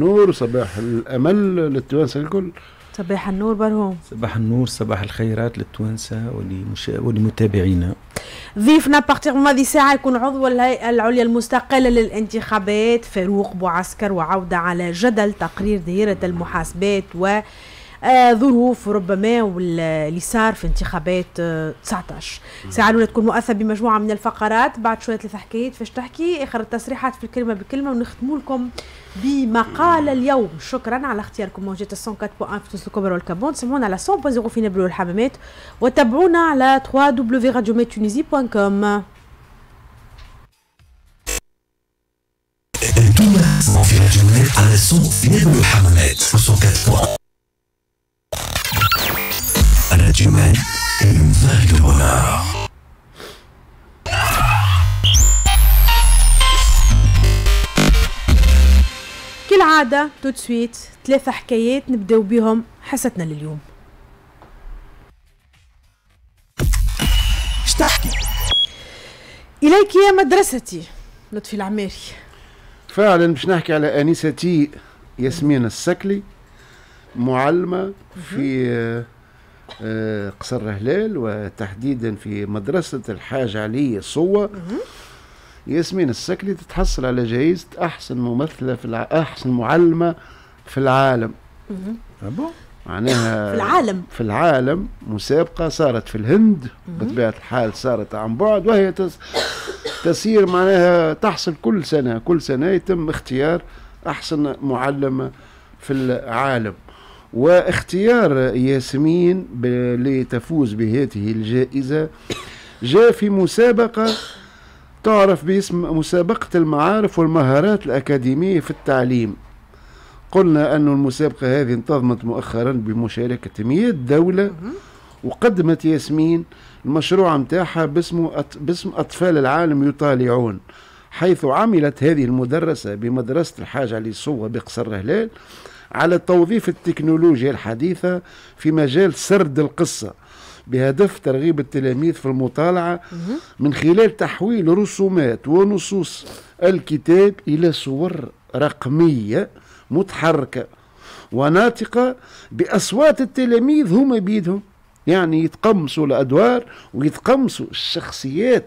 نور صباح الامل للتوانسه الكل صباح النور برهوم صباح النور صباح الخيرات للتوانسه ولمشا... ولمتابعينا ضيفنا بارتيغ من هذه الساعه يكون عضو الهيئه العليا المستقله للانتخابات فاروق بوعسكر وعوده على جدل تقرير دائره المحاسبات و ظروف ربما واللي صار في انتخابات 19 الساعه الاولى تكون مؤثره بمجموعه من الفقرات بعد شويه ثلاث حكايات فاش تحكي اخر التصريحات في الكلمه بكلمه ونختموا لكم بمقال اليوم شكرا على اختياركم موجات 104.1 في تونس الكبرى والكابون سمعونا على 100.0 في نابلو الحمامات وتابعونا على www.radiomedtunisie.com انتم تسمعوا في راديو على 104.1 êtes humaine et une vague de bonheur. كالعادة تو سويت ثلاثة حكايات نبداو بهم حصتنا لليوم شتحكي إليك يا مدرستي لطفي العماري فعلا باش نحكي على أنستي ياسمين السكلي معلمة في قصر هلال وتحديدا في مدرسة الحاج علي صوة ياسمين السكلي تتحصل على جائزة أحسن ممثلة في الع... أحسن معلمة في العالم معناها في العالم في العالم مسابقة صارت في الهند بطبيعة الحال صارت عن بعد وهي تس... تسير معناها تحصل كل سنة كل سنة يتم اختيار أحسن معلمة في العالم واختيار ياسمين لتفوز بهذه الجائزة جاء في مسابقة تعرف باسم مسابقة المعارف والمهارات الأكاديمية في التعليم قلنا أن المسابقة هذه انتظمت مؤخرا بمشاركة 100 دولة وقدمت ياسمين المشروع متاحة باسم باسم أطفال العالم يطالعون حيث عملت هذه المدرسة بمدرسة الحاج علي صوة بقصر هلال على توظيف التكنولوجيا الحديثة في مجال سرد القصة بهدف ترغيب التلاميذ في المطالعة من خلال تحويل رسومات ونصوص الكتاب إلى صور رقمية متحركة وناطقة بأصوات التلاميذ هما بيدهم يعني يتقمصوا الأدوار ويتقمصوا الشخصيات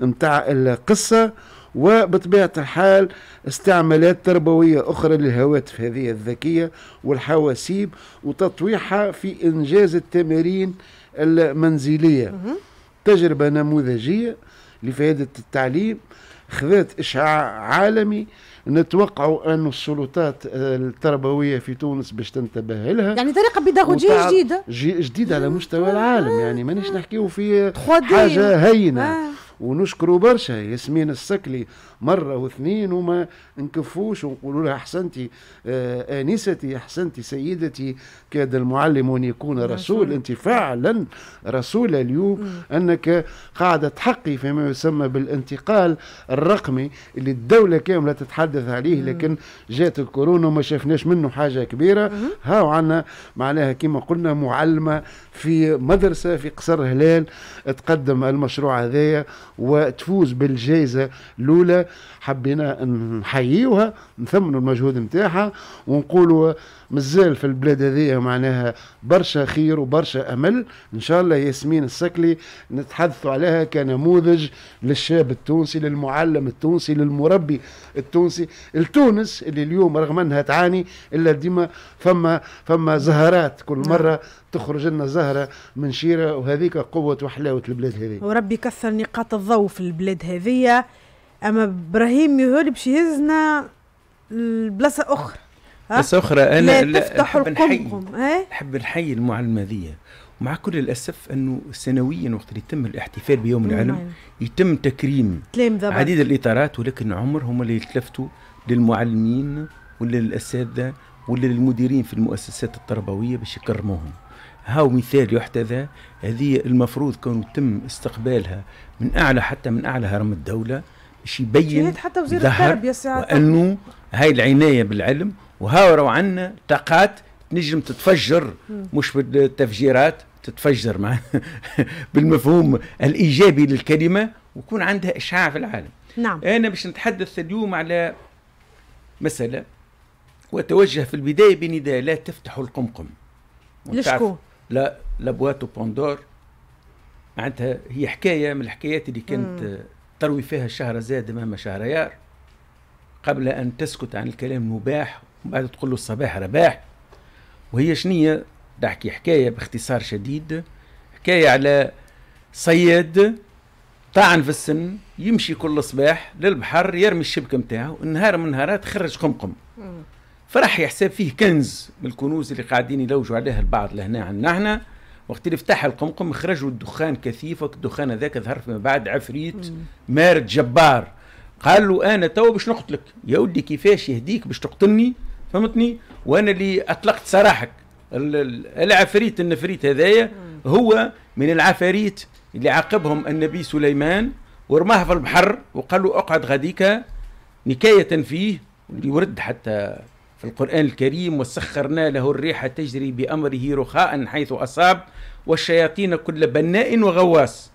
متاع القصة وبطبيعة الحال استعمالات تربوية أخرى للهواتف هذه الذكية والحواسيب وتطويحها في إنجاز التمارين المنزلية تجربة نموذجية لفائدة التعليم خذات إشعاع عالمي نتوقعوا أن السلطات التربوية في تونس باش تنتبه لها يعني طريقة بيداغوجية جديدة جديدة على مستوى العالم يعني مانيش نحكيو في حاجة هينة آه. ونشكروا برشا ياسمين السكلي مره واثنين وما نكفوش ونقولوا لها احسنتي آه، انستي احسنتي سيدتي كاد المعلم ان يكون رسول انت فعلا رسول اليوم انك قاعده تحقي فيما يسمى بالانتقال الرقمي اللي الدوله كامله تتحدث عليه لكن جات الكورونا وما شفناش منه حاجه كبيره هاو عنا معناها كما قلنا معلمه في مدرسه في قصر هلال تقدم المشروع هذايا وتفوز بالجائزه الاولى حبينا نحييوها نثمنوا المجهود نتاعها ونقولوا مازال في البلاد هذه معناها برشا خير وبرشا امل ان شاء الله ياسمين السكلي نتحدثوا عليها كنموذج للشاب التونسي للمعلم التونسي للمربي التونسي التونس اللي اليوم رغم انها تعاني الا ديما فما فما زهرات كل نعم. مره تخرج لنا زهره من شيره وهذيك قوه وحلاوه البلاد هذه وربي كثر نقاط الضوء في البلاد هذه اما ابراهيم يهول باش يهزنا لبلاصه اخرى بلاصه اخرى انا لا تفتح القمقم نحب نحيي المعلمه ذي ومع كل الاسف انه سنويا وقت اللي يتم الاحتفال بيوم نعم. العلم يتم تكريم عديد الاطارات ولكن عمرهم اللي يتلفتوا للمعلمين ولا للاساتذه ولا للمديرين في المؤسسات التربويه باش يكرموهم هاو مثال يحتذى هذه المفروض كانوا تم استقبالها من اعلى حتى من اعلى هرم الدوله شيء يبين حتى وزير التربيه أنه هاي العنايه بالعلم وهاوروا عنا طاقات تنجم تتفجر مش بالتفجيرات تتفجر مع بالمفهوم الايجابي للكلمه ويكون عندها اشعاع في العالم نعم انا باش نتحدث اليوم على مساله واتوجه في البدايه بنداء لا تفتحوا القمقم لشكون لا لابواتو بوندور معناتها هي حكايه من الحكايات اللي كانت مم. تروي فيها زاد مهما شهريار قبل أن تسكت عن الكلام مباح وبعد تقول له الصباح رباح وهي شنية تحكي حكاية باختصار شديد حكاية على صياد طاعن في السن يمشي كل صباح للبحر يرمي الشبكة متاعه النهار من نهارات خرج قمقم فرح يحسب فيه كنز من الكنوز اللي قاعدين يلوجوا عليها البعض لهنا عن احنا وقت اللي فتح القمقم خرجوا الدخان كثيف والدخان هذاك ظهر فيما بعد عفريت مارد جبار قال له انا تو باش نقتلك يا ودي كيفاش يهديك باش تقتلني فهمتني وانا اللي اطلقت سراحك العفريت النفريت هذايا هو من العفاريت اللي عاقبهم النبي سليمان ورماها في البحر وقال له اقعد غاديك نكاية فيه اللي ورد حتى في القرآن الكريم وسخرنا له الريح تجري بأمره رخاء حيث أصاب والشياطين كل بناء وغواص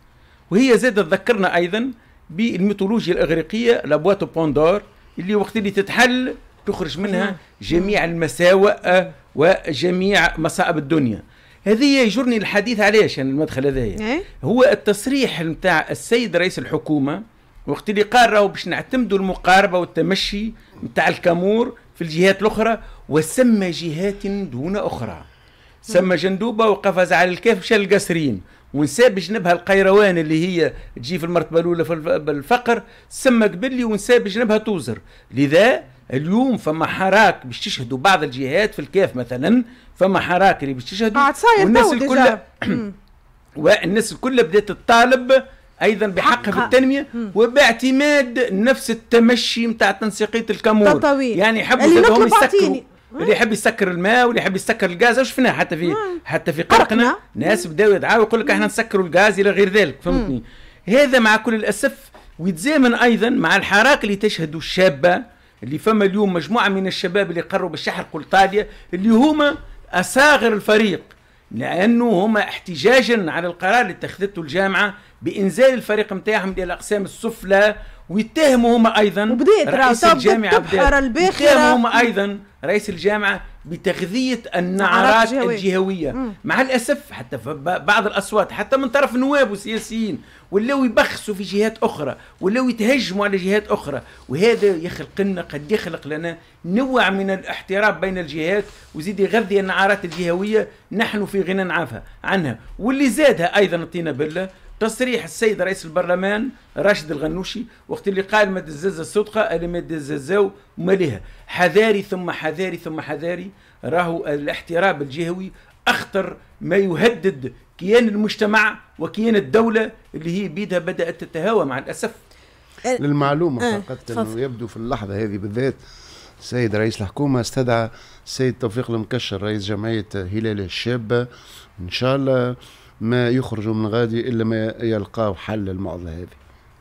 وهي زادت تذكرنا أيضا بالميثولوجيا الإغريقية لابوات بوندور اللي وقت اللي تتحل تخرج منها جميع المساوئ وجميع مصائب الدنيا هذه يجرني الحديث علاش يعني المدخل هذايا إيه؟ هو التصريح نتاع السيد رئيس الحكومه وقت اللي قال راهو باش نعتمدوا المقاربه والتمشي نتاع الكامور في الجهات الاخرى وسمى جهات دون اخرى سما جندوبه وقفز على الكهف مشى قصرين ونساب جنبها القيروان اللي هي تجي في المرتبه الاولى في الفقر سما قبلي ونساب جنبها توزر لذا اليوم فما حراك باش تشهدوا بعض الجهات في الكاف مثلا فما حراك اللي باش تشهدوا آه، والناس الكل والناس الكل بدات تطالب ايضا بحقها في التنميه وباعتماد نفس التمشي نتاع تنسيقيه الكامور يعني يحبوا اللي يسكروا اللي يحب يسكر الماء واللي يحب يسكر الغاز شفناه حتى في حتى في قرقنا ناس بداوا يدعوا يقول لك احنا نسكروا الغاز الى غير ذلك فهمتني هذا مع كل الاسف ويتزامن ايضا مع الحراك اللي تشهده الشابه اللي فما اليوم مجموعه من الشباب اللي قروا بالشحرق طاليا اللي هما اصاغر الفريق لانه هما احتجاجا على القرار اللي اتخذته الجامعه بانزال الفريق نتاعهم الى الاقسام السفلى ويتهموا هما ايضا رئيس الجامعه بحر الباخره هما ايضا رئيس الجامعه بتغذيه النعرات الجهوية, الجهوية. مم. مع الاسف حتى في بعض الاصوات حتى من طرف نواب وسياسيين ولاو يبخسوا في جهات اخرى ولاو يتهجموا على جهات اخرى وهذا يخلق لنا قد يخلق لنا نوع من الاحتراب بين الجهات وزيد يغذي النعرات الجهويه نحن في غنى عنها عنها واللي زادها ايضا طينا بالله تصريح السيد رئيس البرلمان راشد الغنوشي وقت اللي قال ما دزاز الصدقه اللي ما دزازاو ماليها حذاري ثم حذاري ثم حذاري راهو الاحتراب الجهوي اخطر ما يهدد كيان المجتمع وكيان الدوله اللي هي بيدها بدات تتهاوى مع الاسف للمعلومه آه، فقط انه يبدو في اللحظه هذه بالذات السيد رئيس الحكومه استدعى السيد توفيق المكشر رئيس جمعيه هلال الشابه ان شاء الله ما يخرجوا من غادي إلا ما يلقاو حل للمعضلة هذه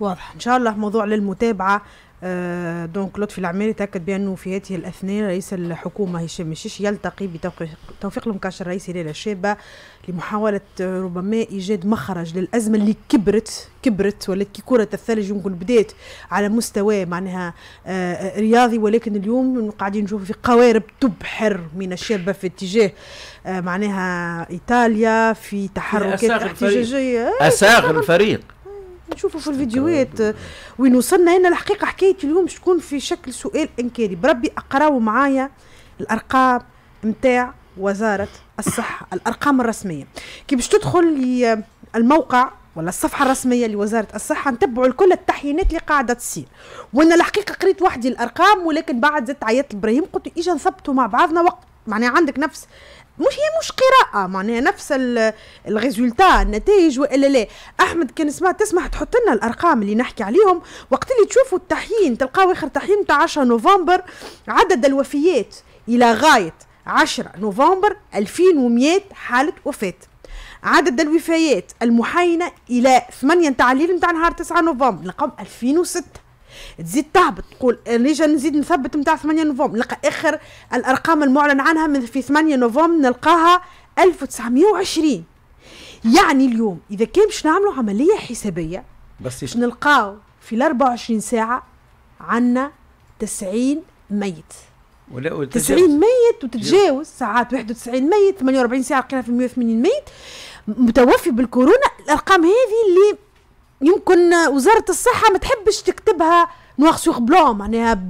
واضح إن شاء الله موضوع للمتابعة آه، دونك لطفي العماري تاكد بانه في هذه الاثناء رئيس الحكومه هشام مشيش يلتقي بتوفيق المكاشر رئيس ليلى الشابه لمحاوله ربما ايجاد مخرج للازمه اللي كبرت كبرت ولات كي كره الثلج يمكن بدات على مستوى معناها آه، رياضي ولكن اليوم قاعدين نشوف في قوارب تبحر من الشابه في اتجاه آه، معناها ايطاليا في تحركات احتجاجيه اساغ الفريق نشوفوا في الفيديوهات وين وصلنا هنا الحقيقه حكايه اليوم باش تكون في شكل سؤال انكاري بربي اقراوا معايا الارقام نتاع وزاره الصحه الارقام الرسميه كي باش تدخل الموقع ولا الصفحة الرسمية لوزارة الصحة نتبعوا الكل التحيينات اللي قاعدة تصير وأنا الحقيقة قريت وحدي الأرقام ولكن بعد زدت عيطت لإبراهيم قلت اجا نثبتوا مع بعضنا وقت معناها عندك نفس مش هي مش قراءة معناها نفس الريزولتا النتائج وإلا لا أحمد كان سمع تسمح تحط لنا الأرقام اللي نحكي عليهم وقت اللي تشوفوا التحيين تلقاو آخر تحيين تاع 10 نوفمبر عدد الوفيات إلى غاية 10 نوفمبر 2100 حالة وفاة عدد الوفيات المحاينة إلى 8 تعليل الليل نتاع نهار 9 نوفمبر نلقاهم 2006 تزيد تهبط تقول نيجا نزيد نثبت نتاع 8 نوفمبر نلقى اخر الارقام المعلن عنها من في 8 نوفمبر نلقاها 1920 يعني اليوم اذا كان باش نعملوا عمليه حسابيه بس باش نلقاو في ال 24 ساعه عندنا 90 ميت ولا 90 ميت وتتجاوز ساعات 91 ميت 48 ساعه لقينا في 180 ميت متوفي بالكورونا الارقام هذه اللي يمكن وزاره الصحه ما تحبش تكتبها نوار سور بلو معناها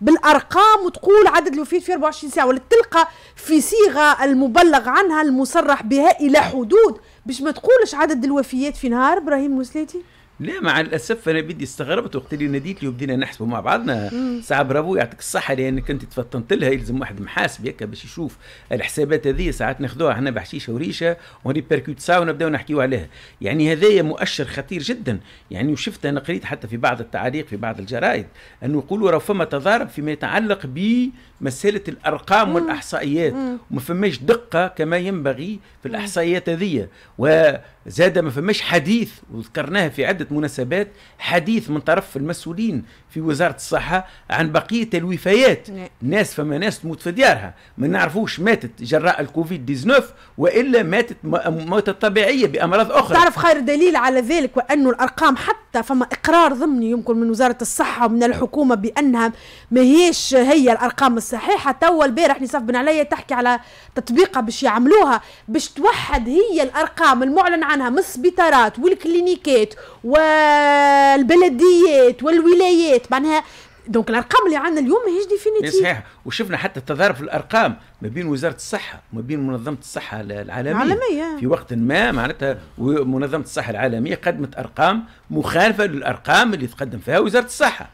بالارقام وتقول عدد الوفيات في 24 ساعه ولا تلقى في صيغه المبلغ عنها المصرح بها الى حدود باش ما تقولش عدد الوفيات في نهار ابراهيم مسلاتي لا مع الاسف انا بدي استغربت وقت اللي ناديت لي وبدينا نحسبوا مع بعضنا ساعه برافو يعطيك الصحه لانك انت تفطنت لها يلزم واحد محاسب هكا باش يشوف الحسابات هذه ساعات ناخذوها احنا بحشيشه وريشه ونريبركوت ساعه ونبداو نحكيو عليها يعني هذايا مؤشر خطير جدا يعني وشفت انا قريت حتى في بعض التعاليق في بعض الجرائد انه يقولوا راه فما تضارب فيما يتعلق ب مساله الارقام والاحصائيات وما فماش دقه كما ينبغي في الاحصائيات هذه وزاد ما فماش حديث وذكرناها في عده مناسبات حديث من طرف المسؤولين في وزاره الصحه عن بقيه الوفيات نعم. ناس فما ناس تموت في ديارها ما نعرفوش ماتت جراء الكوفيد 19 والا ماتت موتة طبيعيه بامراض اخرى تعرف خير دليل على ذلك وأن الارقام حتى فما اقرار ضمني يمكن من وزاره الصحه ومن الحكومه بانها ما هيش هي الارقام الصحيحه صحيحه توا البارح نصف بن عليا تحكي على تطبيقه باش يعملوها باش توحد هي الارقام المعلن عنها من السبيطارات والكلينيكات والبلديات والولايات معناها دونك الارقام اللي عندنا اليوم ماهيش إيه، ديفينيتيف صحيح وشفنا حتى تضارب في الارقام ما بين وزاره الصحه وما بين منظمه الصحه العالميه العالميه في وقت ما معناتها منظمه الصحه العالميه قدمت ارقام مخالفه للارقام اللي تقدم فيها وزاره الصحه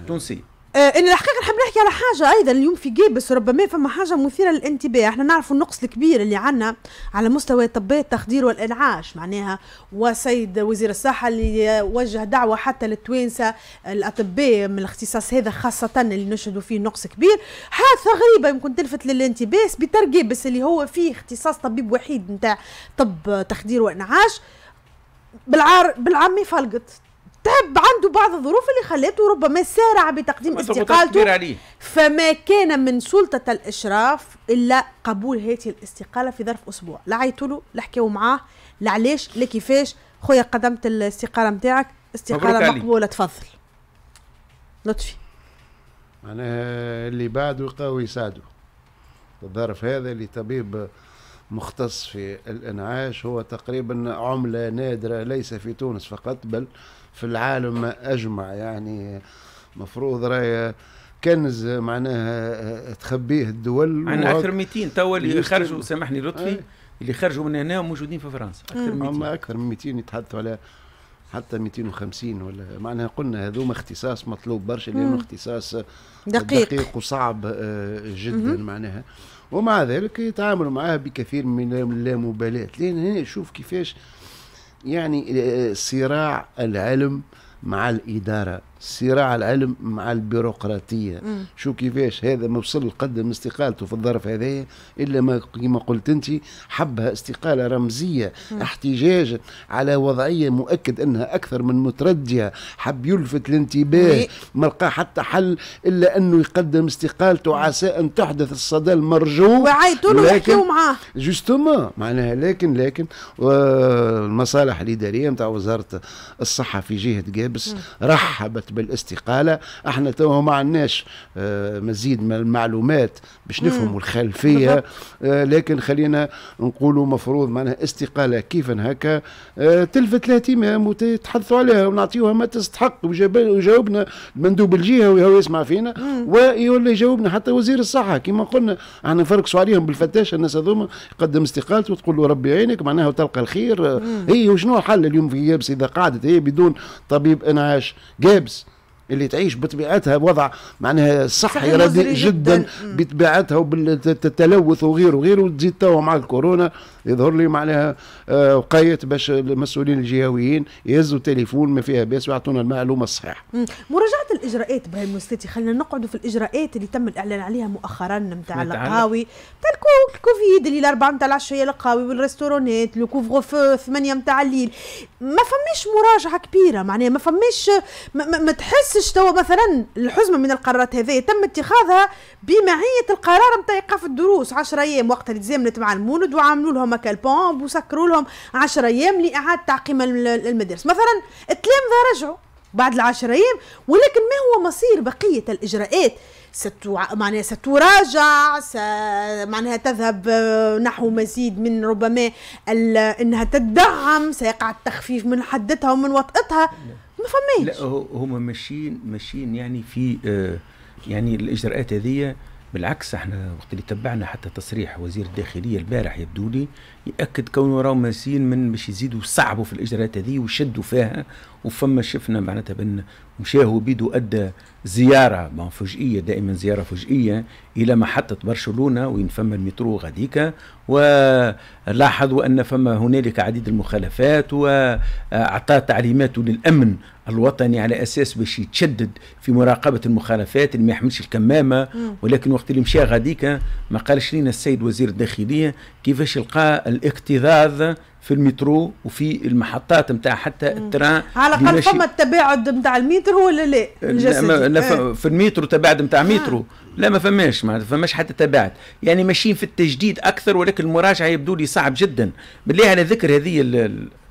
التونسيه ان الحقيقه نحب نحكي على حاجه ايضا اليوم في جيبس ربما فما حاجه مثيره للانتباه احنا نعرفوا النقص الكبير اللي عندنا على مستوى الطبية التخدير والانعاش معناها وسيد وزير الصحه اللي وجه دعوه حتى للتوانسه الاطباء من الاختصاص هذا خاصه اللي نشهدوا فيه نقص كبير حادثه غريبه يمكن تلفت للانتباه سبيطار جيبس اللي هو فيه اختصاص طبيب وحيد نتاع طب تخدير وانعاش بالعار بالعامي فلقت تاب عنده بعض الظروف اللي خلته ربما سارع بتقديم استقالته فما كان من سلطة الإشراف إلا قبول هذه الاستقالة في ظرف أسبوع لا عيطوا له لا حكيوا معاه لا علاش لا كيفاش خويا قدمت الاستقالة متاعك استقالة مقبولة تفضل لطفي معناها اللي بعده قوي يساعده الظرف هذا اللي طبيب مختص في الانعاش هو تقريبا عمله نادره ليس في تونس فقط بل في العالم اجمع يعني مفروض راي كنز معناها آه، تخبيه الدول عن اكثر 200 توا اللي خرجوا سامحني لطفي أي. اللي خرجوا من هنا موجودين في فرنسا اكثر من 200 اكثر من 200 يتحدثوا على حتى 250 ولا معناها قلنا هذوما اختصاص مطلوب برشا لانه اختصاص دقيق, دقيق وصعب آه، جدا مم. معناها ومع ذلك يتعاملوا معها بكثير من اللامبالاه لان هنا شوف كيفاش يعني آه، صراع العلم مع الإدارة صراع العلم مع البيروقراطية مم. شو كيفاش هذا وصل قدم استقالته في الظرف هذا إلا ما كما قلت أنت حبها استقالة رمزية مم. احتجاجا على وضعية مؤكد أنها أكثر من متردية حب يلفت الانتباه ما لقى حتى حل إلا أنه يقدم استقالته عسى أن تحدث الصدى المرجو وعيطوا له معاه جوستومون معناها لكن لكن المصالح الإدارية نتاع وزارة الصحة في جهة جابس رحبت بالاستقاله احنا تو ما عندناش آه، مزيد من المعلومات باش نفهموا الخلفيه آه، لكن خلينا نقولوا مفروض معناها استقاله كيف هكا آه، تلفت الاهتمام وتتحدثوا عليها ونعطيوها ما تستحق وجاوبنا مندوب الجهه وهو يسمع فينا ويولي يجاوبنا حتى وزير الصحه كما قلنا احنا نفركسوا عليهم بالفتاش الناس هذوما يقدم استقالته وتقول له ربي يعينك معناها وتلقى الخير هي وشنو الحل اليوم في جابس اذا قعدت هي بدون طبيب انعاش جابس اللي تعيش بطبيعتها وضع معناها صحي رديء جدا, جداً بطبيعتها وبالتلوث وغيره وغيره وتزيد توا مع الكورونا يظهر لي معناها وقايت آه، باش المسؤولين الجهويين يهزوا تليفون ما فيها باس ويعطونا المعلومه الصحيحه. مراجعه الاجراءات ابراهيم المستاتي خلينا نقعدوا في الاجراءات اللي تم الاعلان عليها مؤخرا نتاع القهاوي نتاع الكوفيد اللي الاربعه نتاع العشيه القهاوي والريستورونات الكوفغ فو ثمانيه نتاع الليل ما فماش مراجعه كبيره معناها ما فماش ما, ما, ما تحس نفسش توا مثلا الحزمه من القرارات هذه تم اتخاذها بمعيه القرار نتاع ايقاف الدروس 10 ايام وقت اللي تزامنت مع المولد وعملوا لهم هكا البومب وسكروا لهم 10 ايام لاعاده تعقيم المدارس مثلا التلامذه رجعوا بعد العشر ايام ولكن ما هو مصير بقيه الاجراءات ستو... معناها ستراجع س... معناها تذهب آه، نحو مزيد من ربما ال... انها تدعم سيقع التخفيف من حدتها ومن وطئتها ما فماش لا هما ماشيين ماشيين يعني في آه، يعني الاجراءات هذه بالعكس احنا وقت اللي تبعنا حتى تصريح وزير الداخليه البارح يبدو لي ياكد كونه راهم ماسيين من باش يزيدوا صعبوا في الاجراءات هذه ويشدوا فيها وفما شفنا معناتها بان مشاه بيدو ادى زياره ما فجئيه دائما زياره فجئيه الى محطه برشلونه وين فما المترو غاديكا ولاحظوا ان فما هنالك عديد المخالفات واعطى تعليماته للامن الوطني على اساس باش يتشدد في مراقبه المخالفات اللي ما يحملش الكمامه ولكن وقت اللي مشى غاديكا ما قالش لنا السيد وزير الداخليه كيفاش لقى الاكتظاظ في المترو وفي المحطات نتاع حتى التران على الاقل فما التباعد نتاع المترو ولا لا؟ لا لا آه. في المترو تباعد نتاع آه. مترو لا ما فماش ما فماش حتى تباعد يعني ماشيين في التجديد اكثر ولكن المراجعه يبدو لي صعب جدا بالله على ذكر هذه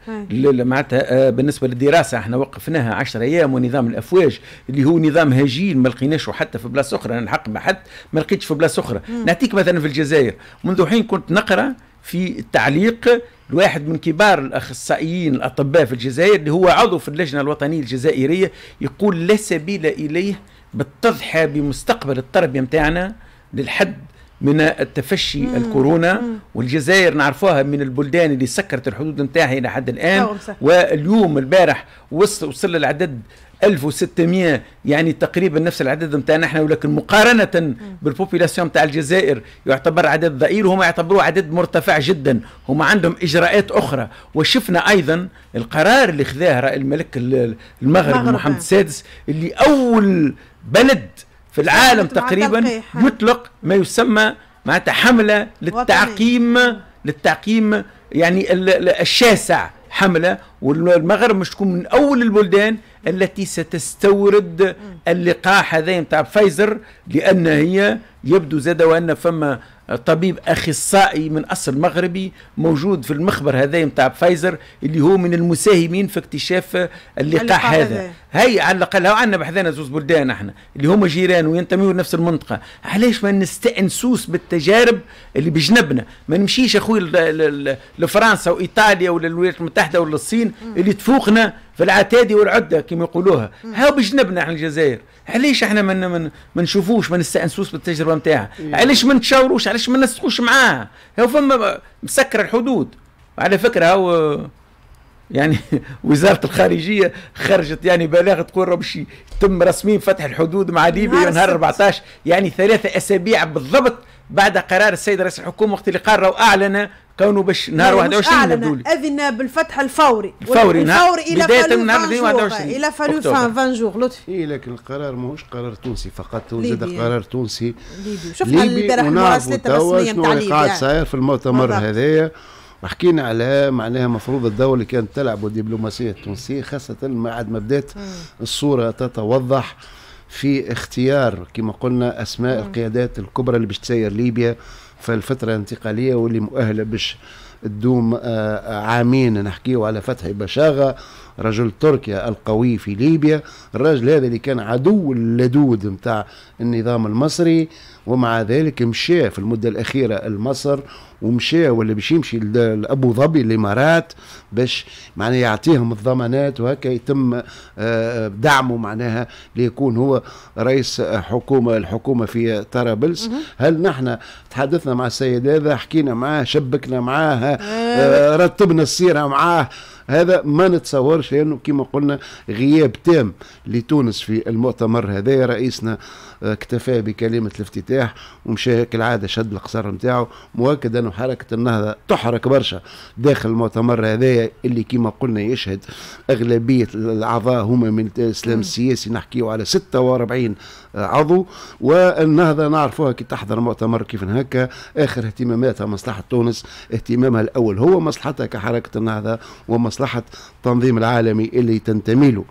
آه. معناتها بالنسبه للدراسه احنا وقفناها 10 ايام ونظام الافواج اللي هو نظام هجين ما لقيناش حتى في بلاصه اخرى انا الحق بحثت ما لقيتش في بلاصه اخرى نعطيك مثلا في الجزائر منذ حين كنت نقرا في التعليق لواحد من كبار الاخصائيين الاطباء في الجزائر اللي هو عضو في اللجنه الوطنيه الجزائريه يقول لا سبيل اليه بالتضحيه بمستقبل التربيه نتاعنا للحد من التفشي مم. الكورونا مم. والجزائر نعرفوها من البلدان اللي سكرت الحدود نتاعها الى حد الان نعم، واليوم البارح وصل وصل العدد 1600 يعني تقريبا نفس العدد نتاعنا احنا ولكن مقارنه بالبوبولاسيون نتاع الجزائر يعتبر عدد ضئيل وهم يعتبروه عدد مرتفع جدا هم عندهم اجراءات اخرى وشفنا ايضا القرار اللي خذاه رأي الملك المغرب, محمد السادس اللي اول بلد في العالم تقريبا يطلق ما يسمى معناتها حمله للتعقيم للتعقيم يعني الشاسع حمله والمغرب مش تكون من اول البلدان التي ستستورد اللقاح هذين تاع فايزر لان هي يبدو زاد وان فما طبيب اخصائي من اصل مغربي موجود في المخبر هذا نتاع فايزر اللي هو من المساهمين في اكتشاف اللقاح هذا هي على الاقل عندنا بحذانا زوز بلدان احنا اللي هما جيران وينتميوا لنفس المنطقه علاش ما نستانسوش بالتجارب اللي بجنبنا ما نمشيش اخوي لفرنسا وايطاليا ولا الولايات المتحده ولا الصين اللي تفوقنا في العتادي والعده كما يقولوها هاو بجنبنا احنا الجزائر علاش احنا من من ما نشوفوش ما نستانسوش بالتجربه نتاعها إيه. علاش ما نتشاوروش علاش ما نسقوش معاها هو فما مسكر الحدود على فكره هو يعني وزاره الخارجيه خرجت يعني بلاغ تقول باش تم رسميا فتح الحدود مع ليبيا نهار 14 يعني ثلاثه اسابيع بالضبط بعد قرار السيد رئيس الحكومه وقت اللي راه اعلن كونه باش نهار 21 يبدو لي اذن بالفتح الفوري الفوري الفوري نعم. الى بدايه من نهار 21 الى فالو فان جور لطفي اي لكن القرار ماهوش قرار تونسي فقط وزاد قرار تونسي ليبي شفنا البارح المراسلات الرسميه نتاع ليبيا قاعد صاير في المؤتمر هذايا حكينا على معناها مفروض الدولة اللي كانت تلعب الدبلوماسية التونسية خاصة بعد ما بدات الصورة تتوضح في اختيار كما قلنا أسماء القيادات الكبرى اللي باش تسير ليبيا في الفترة الانتقاليه واللي مؤهله باش تدوم آه، آه، عامين نحكيه على فتحي بشاغه رجل تركيا القوي في ليبيا الرجل هذا اللي كان عدو اللدود نتاع النظام المصري ومع ذلك مشى في المدة الأخيرة لمصر ومشى ولا باش يمشي لابو ظبي الامارات باش معناها يعطيهم الضمانات وهكا يتم آه، آه، دعمه معناها ليكون هو رئيس حكومه الحكومه في طرابلس هل نحن تحدثنا مع السيد هذا حكينا معاه شبكنا معاه آه، رتبنا السيره معاه هذا ما نتصورش لانه كما قلنا غياب تام لتونس في المؤتمر هذا رئيسنا آه، اكتفى بكلمه الافتتاح ومشى كالعاده شد القصر نتاعو مؤكد انه حركه النهضه تحرك برشا داخل المؤتمر هذا اللي كما قلنا يشهد اغلبيه الاعضاء هما من الاسلام السياسي نحكيو على 46 عضو والنهضه نعرفوها كي تحضر مؤتمر كيف هكا اخر اهتماماتها مصلحه تونس اهتمامها الاول هو مصلحتها كحركه النهضه ومصلحة مصلحة التنظيم العالمي اللي تنتمي له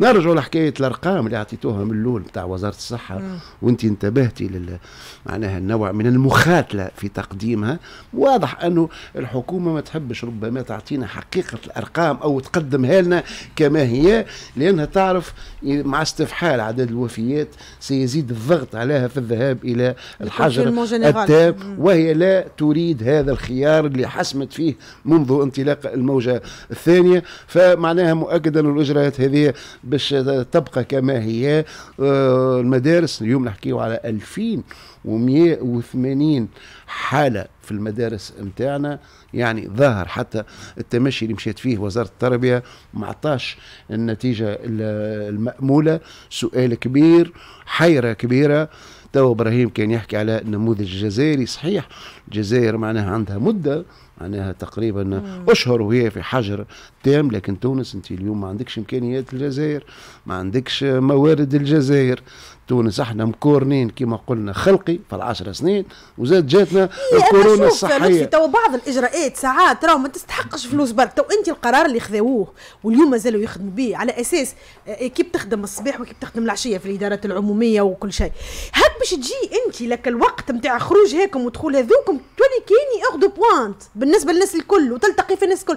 نرجعوا لحكايه الارقام اللي اعطيتوها من الاول بتاع وزاره الصحه وانت انتبهتي لل معناها النوع من المخاتله في تقديمها واضح انه الحكومه ما تحبش ربما تعطينا حقيقه الارقام او تقدمها لنا كما هي لانها تعرف مع استفحال عدد الوفيات سيزيد الضغط عليها في الذهاب الى الحجر التام وهي لا تريد هذا الخيار اللي حسمت فيه منذ انطلاق الموجه الثانيه فمعناها مؤكدا الاجراءات هذه باش تبقى كما هي آه، المدارس اليوم نحكيو على 2180 حاله في المدارس نتاعنا يعني ظاهر حتى التمشي اللي مشيت فيه وزاره التربيه ما عطاش النتيجه الماموله سؤال كبير حيره كبيره تو ابراهيم كان يحكي على النموذج الجزائري صحيح الجزائر معناها عندها مده معناها تقريبا مم. اشهر وهي في حجر تام لكن تونس انت اليوم ما عندكش امكانيات الجزائر ما عندكش موارد الجزائر تونس احنا مكورنين كما قلنا خلقي في العشر سنين وزاد جاتنا إيه، الكورونا الصحيه تو بعض الاجراءات ساعات راه ما تستحقش فلوس برك تو انت القرار اللي خذوه واليوم مازالوا يخدموا به على اساس إيه، كيف تخدم الصباح وكيف تخدم العشيه في الادارات العموميه وكل شيء هاك باش تجي انت لك الوقت نتاع خروج هاكم ودخول هذوكم تولي كيني اخ دو بوانت بالنسبه للناس الكل وتلتقي في الناس الكل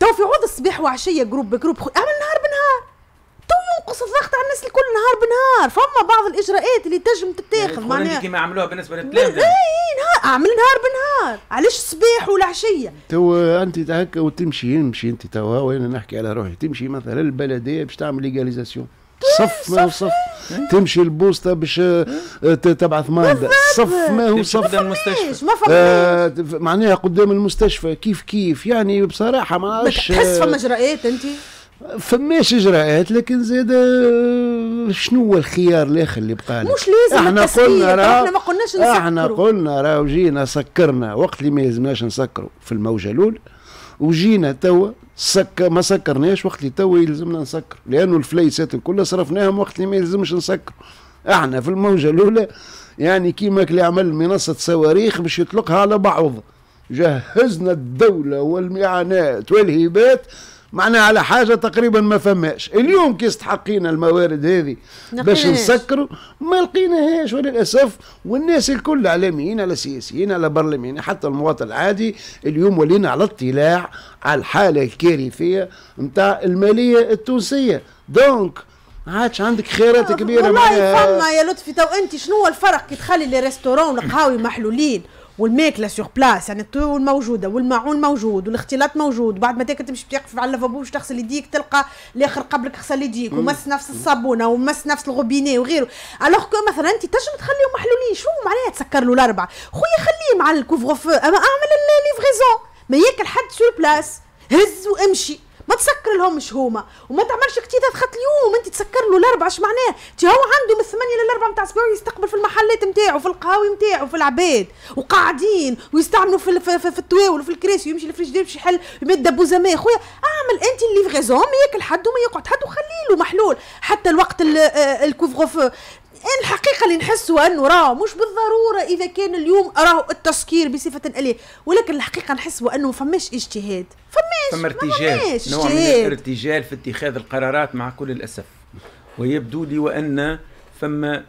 تو في عوض الصباح وعشيه جروب بجروب اعمل نهار بنهار تنقص الضغط على الناس الكل نهار بنهار فما بعض الاجراءات اللي تنجم تتاخذ معناها كيما عملوها بالنسبه للتلامذه إيه، اي نهار اعمل نهار بنهار علاش الصباح والعشيه تو انت هكا وتمشي نمشي انت توا وانا نحكي على روحي تمشي مثلا البلديه باش تعمل ليغاليزاسيون صف ما هو صف تمشي البوسطه باش آه، تبعث ماندا صف ما هو صف قدام المستشفى آه معناها قدام المستشفى كيف كيف يعني بصراحه ما عادش تحس فما آه، اجراءات انت فماش اجراءات لكن زيد آه، شنو هو الخيار الاخر اللي بقى مش لازم احنا قلنا احنا ما قلناش نسكروا احنا قلنا راه جينا سكرنا وقت اللي ما يلزمناش نسكروا في الموجه الاولى وجينا توا سك ما سكرناش وقت اللي توا يلزمنا نسكر لانه الفليسات الكل صرفناهم وقت اللي ما يلزمش نسكر احنا في الموجه الاولى يعني كيما اللي عمل منصه صواريخ باش يطلقها على بعض جهزنا الدوله والمعانات والهبات معناها على حاجة تقريبا ما فماش اليوم كي استحقينا الموارد هذه باش نسكروا ما لقيناهاش وللأسف والناس الكل إعلاميين على سياسيين على برلمانيين حتى المواطن العادي اليوم ولينا على اطلاع على الحالة الكارثية نتاع المالية التونسية دونك عادش عندك خيارات آه، كبيره والله فما يا لطفي تو انت شنو هو الفرق كي تخلي لي ريستورون القهاوي محلولين والماكله سور بلاس يعني الطيور موجوده والماعون موجود والاختلاط موجود بعد ما تاكل تمشي تقف على اللافابو باش تغسل يديك تلقى الاخر قبلك غسل يديك ومس نفس الصابونه ومس نفس الغوبيني وغيره الوغ كو مثلا انت تنجم تخليهم محلولين شو معناها تسكر له الاربعه خويا خليه مع الكوفغ فو اعمل ليفغيزون ما ياكل حد سور بلاس هز وامشي ما تسكر لهمش هما وما تعملش كتير تخط اليوم انت تسكر له الاربعه اش معناه انت هو عنده من الثمانيه للاربعه متاع الاسبوع يستقبل في المحلات نتاعو في القهاوي نتاعو في العباد وقاعدين ويستعملوا في في, في, في التواول وفي الكراسي ويمشي للفريجيدير باش يحل يمد دبوزه ماء خويا اعمل انت الليفغيزون ما ياكل حد وما يقعد حد وخلي له محلول حتى الوقت آه، الكوفغوف انا الحقيقه اللي نحسه انه راه مش بالضروره اذا كان اليوم راه التسكير بصفه اليه ولكن الحقيقه نحسه انه فماش اجتهاد فماش فما ارتجال نوع من الارتجال في اتخاذ القرارات مع كل الاسف ويبدو لي وان فما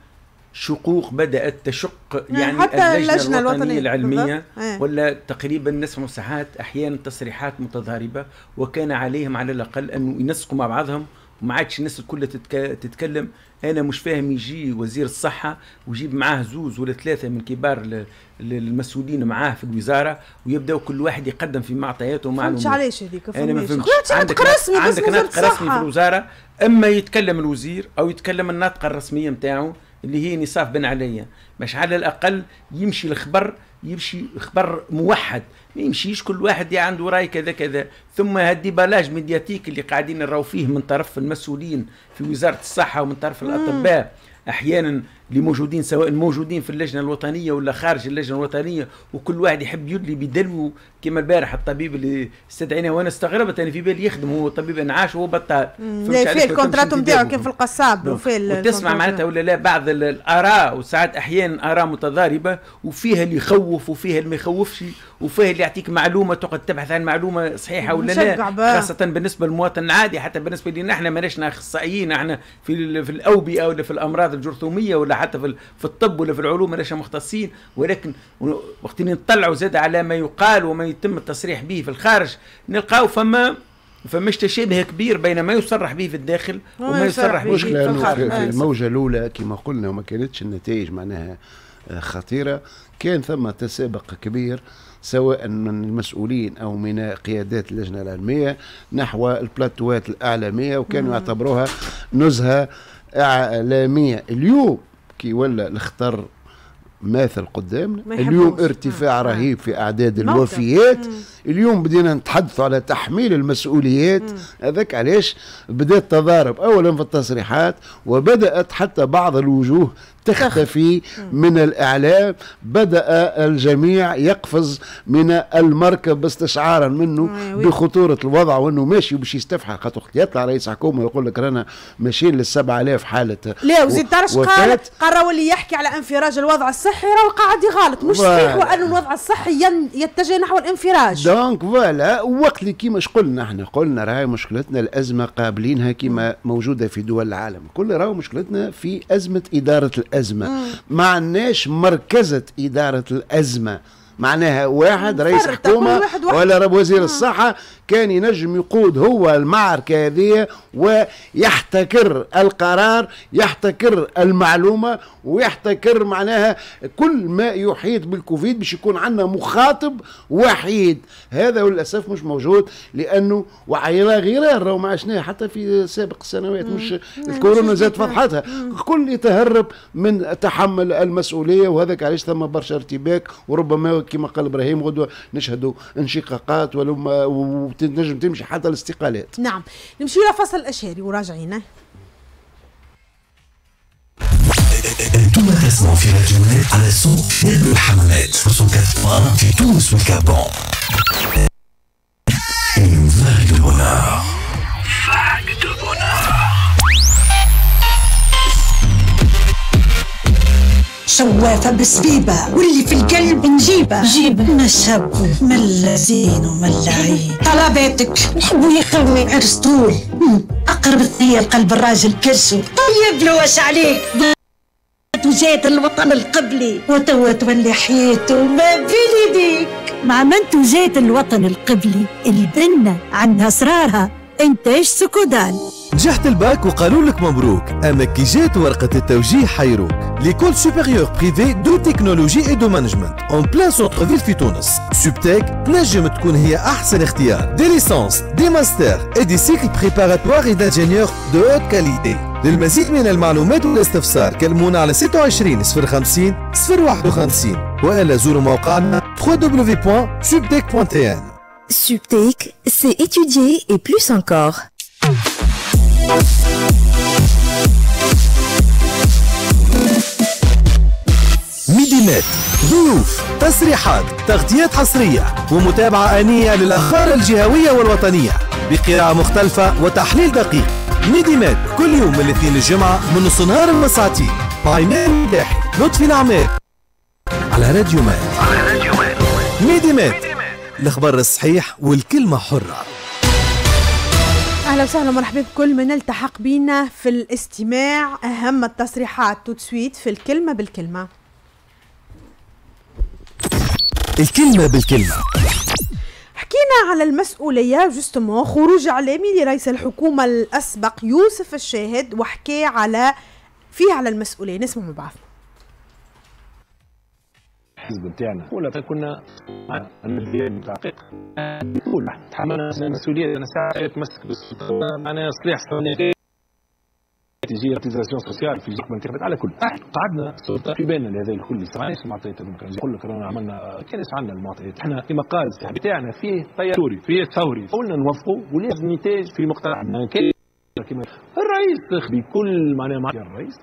شقوق بدات تشق نعم، يعني حتى اللجنه, اللجنة الوطنيه, العلميه إيه. ولا تقريبا نسمع ساعات احيانا تصريحات متضاربه وكان عليهم على الاقل ان ينسقوا مع بعضهم وما عادش الناس الكل تتكلم انا مش فاهم يجي وزير الصحه ويجيب معاه زوز ولا ثلاثه من كبار المسؤولين معاه في الوزاره ويبداو كل واحد يقدم في معطياته ومعلومات فهمتش علاش هذيك انا ما فهمتش عندك رسمي عندك ناطق رسمي في الوزاره اما يتكلم الوزير او يتكلم الناطقه الرسميه نتاعو اللي هي نصاف بن عليا باش على الاقل يمشي الخبر يمشي خبر موحد ما يمشيش كل واحد يا عنده راي كذا كذا ثم هالديبالاج ميدياتيك اللي قاعدين نراو فيه من طرف المسؤولين في وزاره الصحه ومن طرف الاطباء احيانا اللي موجودين سواء موجودين في اللجنه الوطنيه ولا خارج اللجنه الوطنيه وكل واحد يحب يدلي بدلو كما البارح الطبيب اللي استدعيناه وانا استغربت انا في بالي يخدم هو طبيب انعاش وهو بطال في الكونترات نتاعو كيف القصاب نعم. وفي وتسمع معناتها ولا لا بعض الاراء وساعات احيانا اراء متضاربه وفيها اللي يخوف وفيها اللي ما يخوفش وفيها اللي يعطيك معلومه تقعد تبحث عن معلومه صحيحه ولا لا خاصه بالنسبه للمواطن العادي حتى بالنسبه لنا احنا ماناش اخصائيين احنا في في الاوبئه ولا في الامراض الجرثوميه ولا حتى في, في الطب ولا في العلوم ليش مختصين ولكن وقت نطلعوا زاد على ما يقال وما يتم التصريح به في الخارج نلقاو فما فما تشابه كبير بين ما يصرح به في الداخل وما يصرح به في الخارج في آه، الموجه الاولى كما قلنا وما كانتش النتائج معناها آه، خطيره كان ثم تسابق كبير سواء من المسؤولين او من قيادات اللجنه العلميه نحو البلاتوات الاعلاميه وكانوا يعتبروها نزهه اعلاميه اليوم كي ولا الخطر ماثل قدامنا اليوم ارتفاع آه. رهيب في اعداد الوفيات مم. اليوم بدينا نتحدث على تحميل المسؤوليات هذاك علاش بدات تضارب اولا في التصريحات وبدات حتى بعض الوجوه تختفي من الاعلام بدا الجميع يقفز من المركب استشعارا منه بخطوره الوضع وانه ماشي باش يستفحى خاطر يطلع رئيس حكومه ويقول لك رانا ماشيين لل 7000 حاله لا وزيد ترش قال قال اللي يحكي على انفراج الوضع الصحي راهو قاعد يغالط مش صحيح وان الوضع الصحي يتجه نحو الانفراج دونك فوالا وقت اللي كيما قلنا احنا قلنا راهي مشكلتنا الازمه قابلينها كيما موجوده في دول العالم كل راهو مشكلتنا في ازمه اداره الازمه ما عندناش مركزه اداره الازمه معناها واحد رئيس حكومه واحد واحد. ولا رب وزير آه. الصحه كان ينجم يقود هو المعركه هذه ويحتكر القرار يحتكر المعلومه ويحتكر معناها كل ما يحيط بالكوفيد باش يكون عندنا مخاطب وحيد هذا وللاسف مش موجود لانه وعيلة غرار راهو ما عشناه حتى في سابق السنوات مش الكورونا زاد فضحتها الكل يتهرب من تحمل المسؤوليه وهذاك علاش ثم برشا ارتباك وربما كما قال ابراهيم غدوه نشهدوا انشقاقات وتنجم تمشي حتى الاستقالات نعم نمشي لفصل الاشهري وراجعين في على في تونس والكابون شوافة بسبيبة واللي في القلب نجيبة جيبة نشب من الزين ومن العين طلباتك نحبو يخلوي عرس طول أقرب الثية لقلب الراجل كرشو طيب له واش عليك وجات الوطن القبلي وتوا تولي حياته ما بين بيك مع من توجات الوطن القبلي البنة عندها أسرارها إنتاج سكودان نجحت الباك وقالوا لك مبروك أما كي جات ورقة التوجيه حيروك ليكول سوبيريور بريفي دو تكنولوجي اي دو مانجمنت اون بلان سونتر فيل في تونس سوبتيك تنجم تكون هي أحسن اختيار دي ليسونس دي ماستر اي دي سيكل بريباراتوار اي دانجينيور دو هوت كاليتي للمزيد من المعلومات والاستفسار كلمونا على 26 050 051 وإلا زوروا موقعنا www.subtech.tn Subtech, c'est étudier et plus encore. ميدينت ضيوف تصريحات تغطيات حصرية ومتابعة آنية للأخبار الجهوية والوطنية بقراءة مختلفة وتحليل دقيق ميديمات كل يوم من الاثنين للجمعة من نص نهار للمساعتين مع مداحي لطفي نعمات على راديو مات على راديو مات ميديمات الخبر الصحيح والكلمة حرة اهلا وسهلا ومرحبا بكل من التحق بينا في الاستماع اهم التصريحات تسويت في الكلمه بالكلمه الكلمه بالكلمه حكينا على المسؤولية جوستومون خروج إعلامي لرئيس الحكومة الأسبق يوسف الشاهد وحكى على فيه على المسؤولية نسمعوا مع بعضنا الحزب بتاعنا ولا كنا الديان تحقيق نقول تحملنا المسؤوليه انا ساعه اتمسك بالسلطه معناها اصلاح تجي ارتيزاسيون سوسيال في جيك الانتخابات على كل احنا قعدنا السلطه في بالنا لهذا الكل معناش المعطيات الديمقراطيه نقول لك رانا عملنا كانش عندنا المعطيات احنا في مقال بتاعنا فيه طيار سوري فيه ثوري قلنا نوفقوا ولازم نتاج في مقترحنا الرئيس بكل معناها مع الرئيس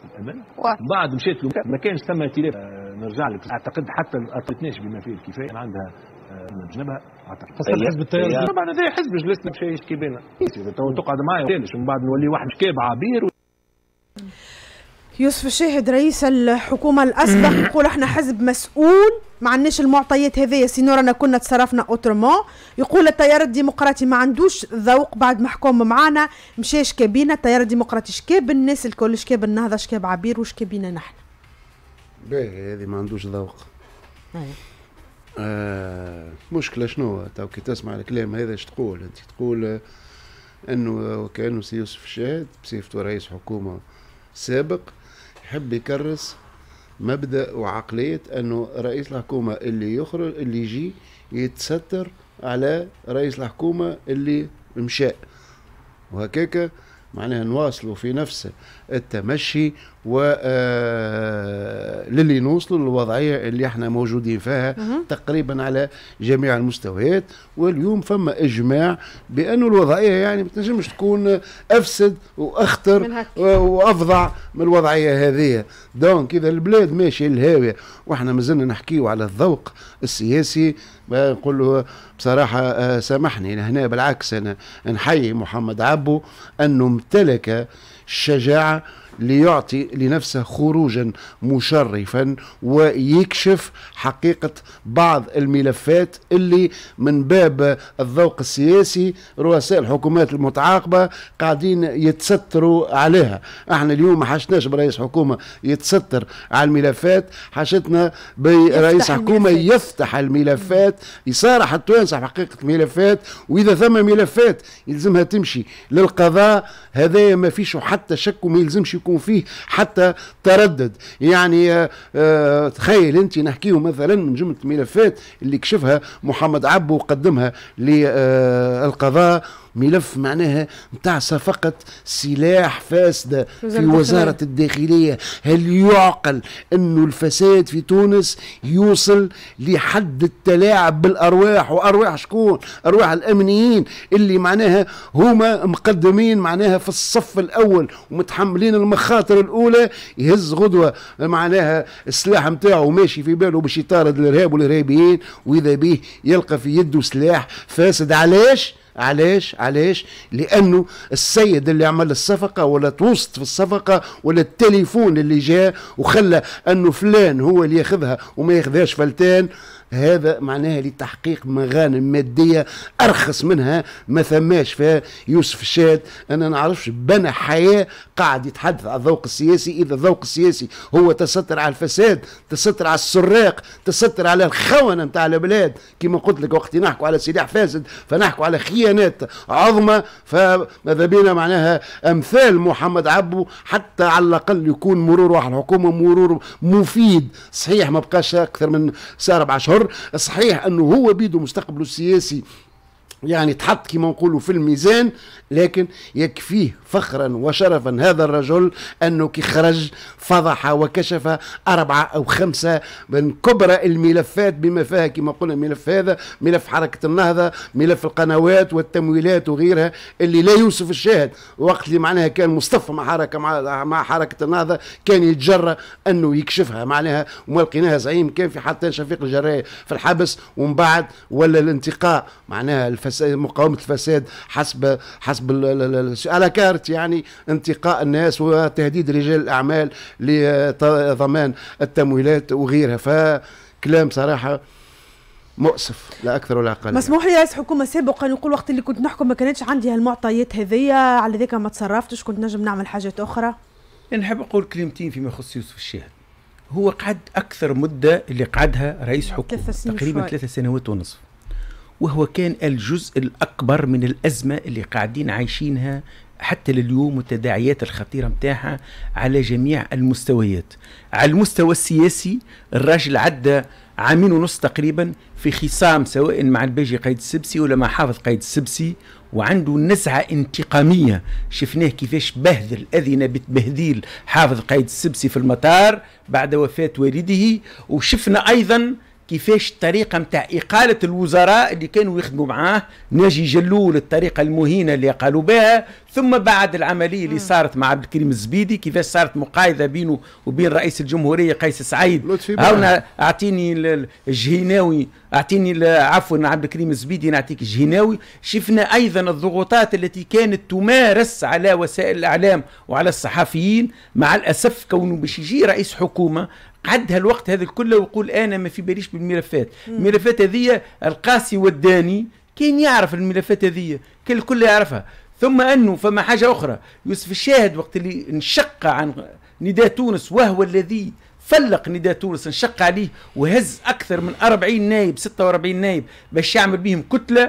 بعد مشيت له ما كانش ثم ائتلاف نرجع لك اعتقد حتى ما اعطيتناش بما فيه الكفايه كان عندها آه، مجنبها اعتقد فصل حزب التيار طبعا هذا حزب جلسنا مشايش كي بينا تقعد معايا من بعد نولي واحد شكاب عبير يوسف الشاهد رئيس الحكومة الأسبق يقول احنا حزب مسؤول ما عندناش المعطيات هذيا سي نورنا كنا تصرفنا اوترومون يقول التيار الديمقراطي ما عندوش ذوق بعد ما حكم معانا مشاش كابينة التيار الديمقراطي شكاب الناس الكل شكاب النهضة شكاب عبير وشكابينا نحن باهي هذه ما عندوش ذوق طيب. آه مشكله شنو تو كي تسمع الكلام هذا اش تقول انت تقول انه وكانه سي يوسف الشاهد بصفته رئيس حكومه سابق يحب يكرس مبدا وعقليه انه رئيس الحكومه اللي يخرج اللي يجي يتستر على رئيس الحكومه اللي مشى وهكاكا معناها نواصلوا في نفس التمشي و آه، للي نوصلوا للوضعيه اللي احنا موجودين فيها تقريبا على جميع المستويات واليوم فما اجماع بانه الوضعيه يعني ما تنجمش تكون افسد واخطر وافظع من الوضعيه هذه دونك اذا البلاد ماشيه للهاويه واحنا مازلنا نحكيو على الذوق السياسي نقول له بصراحه آه، سامحني هنا بالعكس انا نحيي محمد عبو انه امتلك الشجاعة ليعطي لنفسه خروجا مشرفا ويكشف حقيقة بعض الملفات اللي من باب الذوق السياسي رؤساء الحكومات المتعاقبة قاعدين يتستروا عليها احنا اليوم ما حشناش برئيس حكومة يتستر على الملفات حشتنا برئيس حكومة الملفات. يفتح الملفات يصارح التوانسة حقيقة ملفات وإذا ثم ملفات يلزمها تمشي للقضاء هذا ما فيش حتى شك وما يلزمش يكون فيه حتى تردد يعني آه، آه، تخيل انت نحكيه مثلا من جمله الملفات اللي كشفها محمد عبو وقدمها للقضاء ملف معناها نتاع صفقة سلاح فاسدة في وزارة الداخلية هل يعقل أنه الفساد في تونس يوصل لحد التلاعب بالأرواح وأرواح شكون أرواح الأمنيين اللي معناها هما مقدمين معناها في الصف الأول ومتحملين الم... المخاطر الاولى يهز غدوه معناها السلاح نتاعو ماشي في باله باش يطارد الارهاب والارهابيين واذا به يلقى في يده سلاح فاسد علاش؟ علاش علاش لانه السيد اللي عمل الصفقه ولا توسط في الصفقه ولا التليفون اللي جاء وخلى انه فلان هو اللي ياخذها وما ياخذهاش فلتان هذا معناها لتحقيق مغانم ماديه ارخص منها ما ثماش فيها يوسف الشاد انا نعرفش بنى حياه قاعد يتحدث على الذوق السياسي اذا الذوق السياسي هو تستر على الفساد تستر على السراق تستر على الخونه نتاع البلاد كما قلت لك وقت نحكوا على سلاح فاسد فنحكوا على خيانات عظمى فماذا بينا معناها امثال محمد عبو حتى على الاقل يكون مرور واحد الحكومه مرور مفيد صحيح ما بقاش اكثر من اربع اشهر صحيح انه هو بيده مستقبله السياسي يعني تحط كما نقولوا في الميزان لكن يكفيه فخرا وشرفا هذا الرجل انه كي خرج فضح وكشف اربعه او خمسه من كبرى الملفات بما فيها كما قلنا ملف هذا ملف حركه النهضه ملف القنوات والتمويلات وغيرها اللي لا يوصف الشاهد وقت اللي معناها كان مصطفى مع حركه مع, مع حركه النهضه كان يتجرى انه يكشفها معناها وما لقيناها زعيم كان في حتى شفيق الجرايه في الحبس ومن بعد ولا الانتقاء معناها الفساد الفساد مقاومه الفساد حسب حسب على كارت يعني انتقاء الناس وتهديد رجال الاعمال لضمان التمويلات وغيرها فكلام صراحه مؤسف لا اكثر ولا اقل مسموح لي رئيس حكومه سابقا يقول وقت اللي كنت نحكم ما كانتش عندي هالمعطيات هذيا على ذاك ما تصرفتش كنت نجم نعمل حاجات اخرى نحب نقول كلمتين فيما يخص يوسف الشاهد هو قعد اكثر مده اللي قعدها رئيس حكومه تقريبا ثلاثة سنوات ونصف وهو كان الجزء الأكبر من الأزمة اللي قاعدين عايشينها حتى لليوم والتداعيات الخطيرة متاحة على جميع المستويات على المستوى السياسي الراجل عدى عامين ونص تقريبا في خصام سواء مع الباجي قايد السبسي ولا مع حافظ قايد السبسي وعنده نزعة انتقامية شفناه كيفاش بهذل أذن بتبهذيل حافظ قايد السبسي في المطار بعد وفاة والده وشفنا أيضا كيفاش الطريقه نتاع اقاله الوزراء اللي كانوا يخدموا معاه ناجي جلول الطريقه المهينه اللي قالوا بها ثم بعد العمليه اللي صارت مع عبد الكريم الزبيدي كيفاش صارت مقايضه بينه وبين رئيس الجمهوريه قيس سعيد هاونا اعطيني الجهيناوي اعطيني عفوا عبد الكريم الزبيدي نعطيك الجهيناوي شفنا ايضا الضغوطات التي كانت تمارس على وسائل الاعلام وعلى الصحفيين مع الاسف كونه باش يجي رئيس حكومه عد هالوقت هذا كله ويقول انا ما في باليش بالملفات الملفات هذه القاسي والداني كان يعرف الملفات هذه كان الكل يعرفها ثم انه فما حاجه اخرى يوسف الشاهد وقت اللي انشق عن نداء تونس وهو الذي فلق نداء تونس انشق عليه وهز اكثر من 40 نايب 46 نايب باش يعمل بهم كتله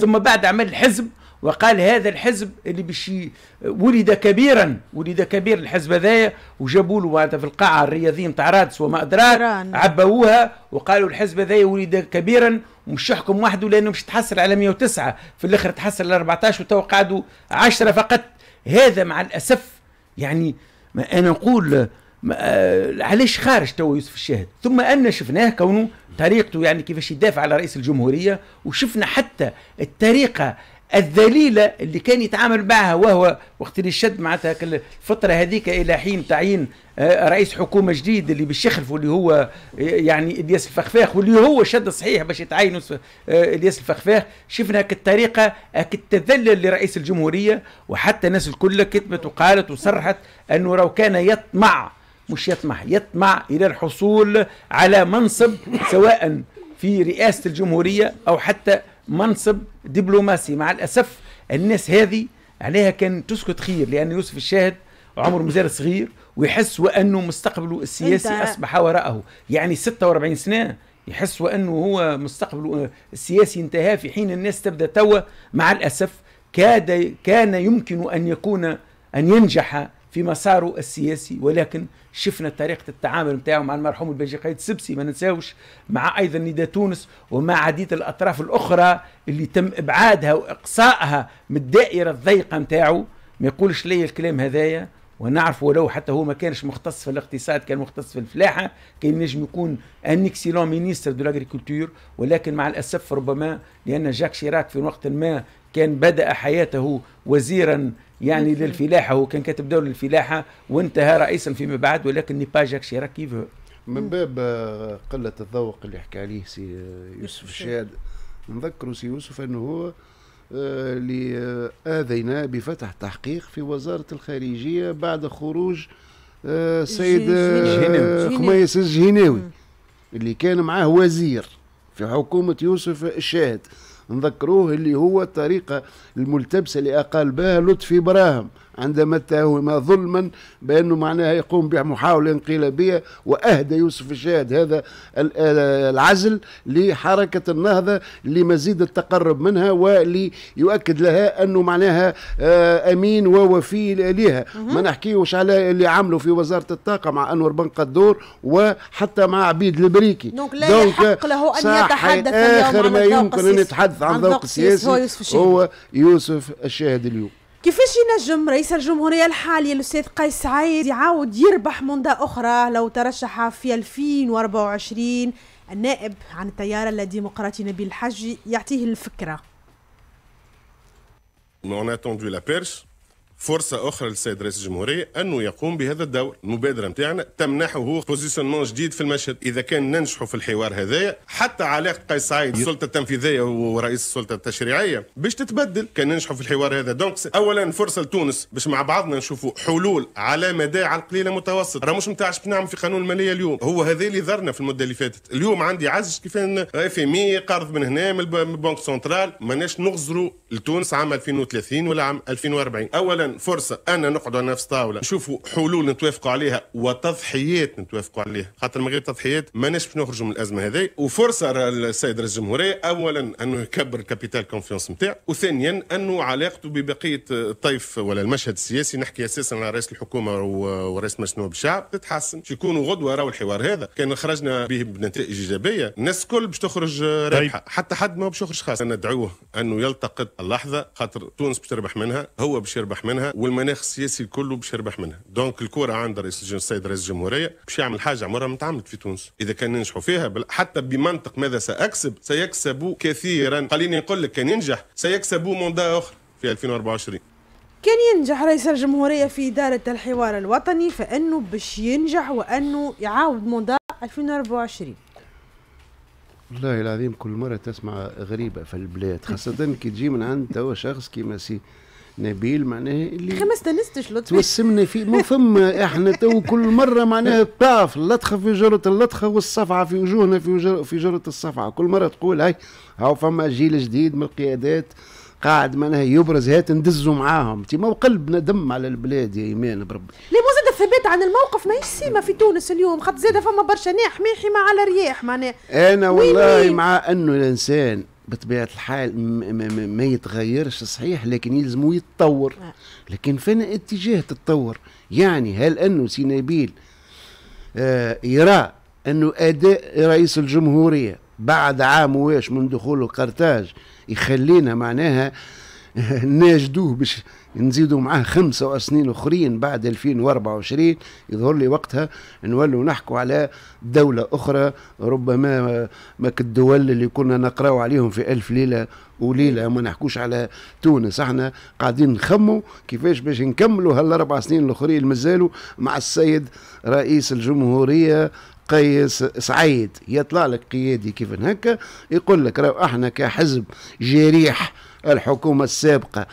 ثم بعد عمل حزب وقال هذا الحزب اللي بشي ولد كبيرا ولد كبير الحزب هذايا وجابوا له معناتها في القاعه الرياضيه نتاع رادس وما ادراك عبوها وقالوا الحزب هذايا ولد كبيرا ومش يحكم وحده لانه مش تحصل على 109 في الاخر تحصل على 14 وتو قعدوا 10 فقط هذا مع الاسف يعني ما انا نقول آه، علاش خارج تو يوسف الشاهد ثم ان شفناه كونه طريقته يعني كيفاش يدافع على رئيس الجمهوريه وشفنا حتى الطريقه الذليله اللي كان يتعامل معها وهو وقت اللي شد معناتها الفتره هذيك الى حين تعيين آه، رئيس حكومه جديد اللي باش يخلفوا اللي هو آه، يعني الياس الفخفاخ واللي هو شد صحيح باش يتعين آه، الياس الفخفاخ شفنا كالطريقه كالتذلل لرئيس الجمهوريه وحتى الناس الكل كتبت وقالت وصرحت انه لو كان يطمع مش يطمع يطمع الى الحصول على منصب سواء في رئاسه الجمهوريه او حتى منصب دبلوماسي مع الأسف الناس هذه عليها كان تسكت خير لأن يوسف الشاهد عمر مازال صغير ويحس وأنه مستقبله السياسي أصبح وراءه يعني 46 سنة يحس وأنه هو مستقبله السياسي انتهى في حين الناس تبدأ توا مع الأسف كاد كان يمكن أن يكون أن ينجح في مساره السياسي ولكن شفنا طريقه التعامل نتاعو مع المرحوم الباجي قايد سبسي ما ننساوش مع ايضا نداء تونس ومع عديد الاطراف الاخرى اللي تم ابعادها واقصائها من الدائره الضيقه نتاعو ما يقولش لي الكلام هذايا ونعرف ولو حتى هو ما كانش مختص في الاقتصاد كان مختص في الفلاحه كان نجم يكون ان اكسيلون مينيستر دو لاغريكولتور ولكن مع الاسف ربما لان جاك شيراك في وقت ما كان بدا حياته وزيرا يعني للفلاحه هو كان كاتب دور الفلاحه وانتهى رئيسا فيما بعد ولكن جاك شيراك كيفو من باب آه، قله الذوق اللي حكى عليه سي آه، يوسف الشاد نذكروا سي يوسف انه هو آه، اللي آذينا بفتح تحقيق في وزارة الخارجية بعد خروج سيد خميس الجهناوي اللي كان معاه وزير في حكومة يوسف الشاهد نذكروه اللي هو الطريقة الملتبسة اللي أقال بها لطفي إبراهيم عندما اتهم ظلما بانه معناها يقوم بمحاوله انقلابيه واهدى يوسف الشاهد هذا العزل لحركه النهضه لمزيد التقرب منها وليؤكد لها انه معناها آه، امين ووفي لها ما نحكيوش على اللي عملوا في وزاره الطاقه مع انور بن قدور وحتى مع عبيد البريكي دونك لا دونك يحق له ان يتحدث اليوم اخر ما يمكن ان يتحدث عن ذوق السياسي هو يوسف الشاهد اليوم كيفاش ينجم رئيس الجمهورية الحالي الأستاذ قيس سعيد يعاود يربح منذ أخرى لو ترشح في 2024 النائب عن التيار الديمقراطي نبيل الحج يعطيه الفكرة On a tendu la فرصة أخرى للسيد رئيس الجمهورية أنه يقوم بهذا الدور المبادرة نتاعنا تمنحه بوزيشنمون جديد في المشهد إذا كان ننجحوا في الحوار هذايا حتى علاقة قيس سعيد السلطة التنفيذية ورئيس السلطة التشريعية باش تتبدل كان ننجحوا في الحوار هذا دونك أولا فرصة لتونس باش مع بعضنا نشوفوا حلول على مدى على القليلة متوسط راه مش نتاع نعمل في قانون المالية اليوم هو هذا اللي ذرنا في المدة اللي فاتت اليوم عندي عزج كيف اف ام قرض من هنا من البنك سنترال ماناش نغزروا لتونس عام 2030 ولا عام 2040 أولا فرصه انا نقعدوا على نفس الطاوله نشوفوا حلول نتوافقوا عليها وتضحيات نتوافقوا عليها خاطر من غير تضحيات ما باش نخرجوا من الازمه هذه وفرصه السيد رئيس الجمهوريه اولا انه يكبر الكابيتال كونفيونس نتاعه وثانيا انه علاقته ببقيه الطيف ولا المشهد السياسي نحكي اساسا على رئيس الحكومه ورئيس مجلس نواب الشعب تتحسن باش يكونوا غدوه راهو الحوار هذا كان خرجنا به بنتائج ايجابيه الناس الكل باش تخرج رابحه طيب. حتى حد ما باش يخرج خاسر ندعوه انه يلتقط اللحظه خاطر تونس باش تربح منها هو باش يربح منها منها والمناخ السياسي كله باش يربح منها دونك الكره عند رئيس السيد رئيس الجمهوريه باش يعمل حاجه عمرها ما تعملت في تونس اذا كان ننجحوا فيها بل حتى بمنطق ماذا ساكسب سيكسب كثيرا خليني نقول لك كان ينجح سيكسب موندا أخر في 2024 كان ينجح رئيس الجمهورية في إدارة الحوار الوطني فإنه باش ينجح وأنه يعاود موندا 2024 والله العظيم كل مرة تسمع غريبة في البلاد خاصة كي تجي من عند توا شخص كيما سي نبيل معناها اللي ما استنستش لطفي توسمنا فيه ما فما احنا تو كل مره معناها الطاف اللطخه في جره اللطخه والصفعه في وجوهنا في جرة في جره الصفعه كل مره تقول هاي هاو فما جيل جديد من القيادات قاعد معناها يبرز هات ندزوا معاهم ما قلبنا دم على البلاد يا ايمان بربي لا مو زاد الثبات عن الموقف ماهيش سيما في تونس اليوم خاطر زاد فما برشا ناح ميحي ما على رياح معناها انا والله مع انه الانسان بطبيعه الحال ما يتغيرش صحيح لكن يلزمو يتطور نعم. لكن فين اتجاه تتطور يعني هل انه سي نبيل آه يرى انه اداء رئيس الجمهوريه بعد عام واش من دخوله قرطاج يخلينا معناها ناجدوه باش نزيدوا معاه خمسة سنين أخرين بعد 2024 يظهر لي وقتها نولوا نحكوا على دولة أخرى ربما ما كالدول اللي كنا نقراو عليهم في ألف ليلة وليلة ما نحكوش على تونس احنا قاعدين نخموا كيفاش باش نكملوا هالأربع سنين الأخرين مازالوا مع السيد رئيس الجمهورية قيس سعيد يطلع لك قيادي كيف هكا يقول لك راه احنا كحزب جريح الحكومة السابقة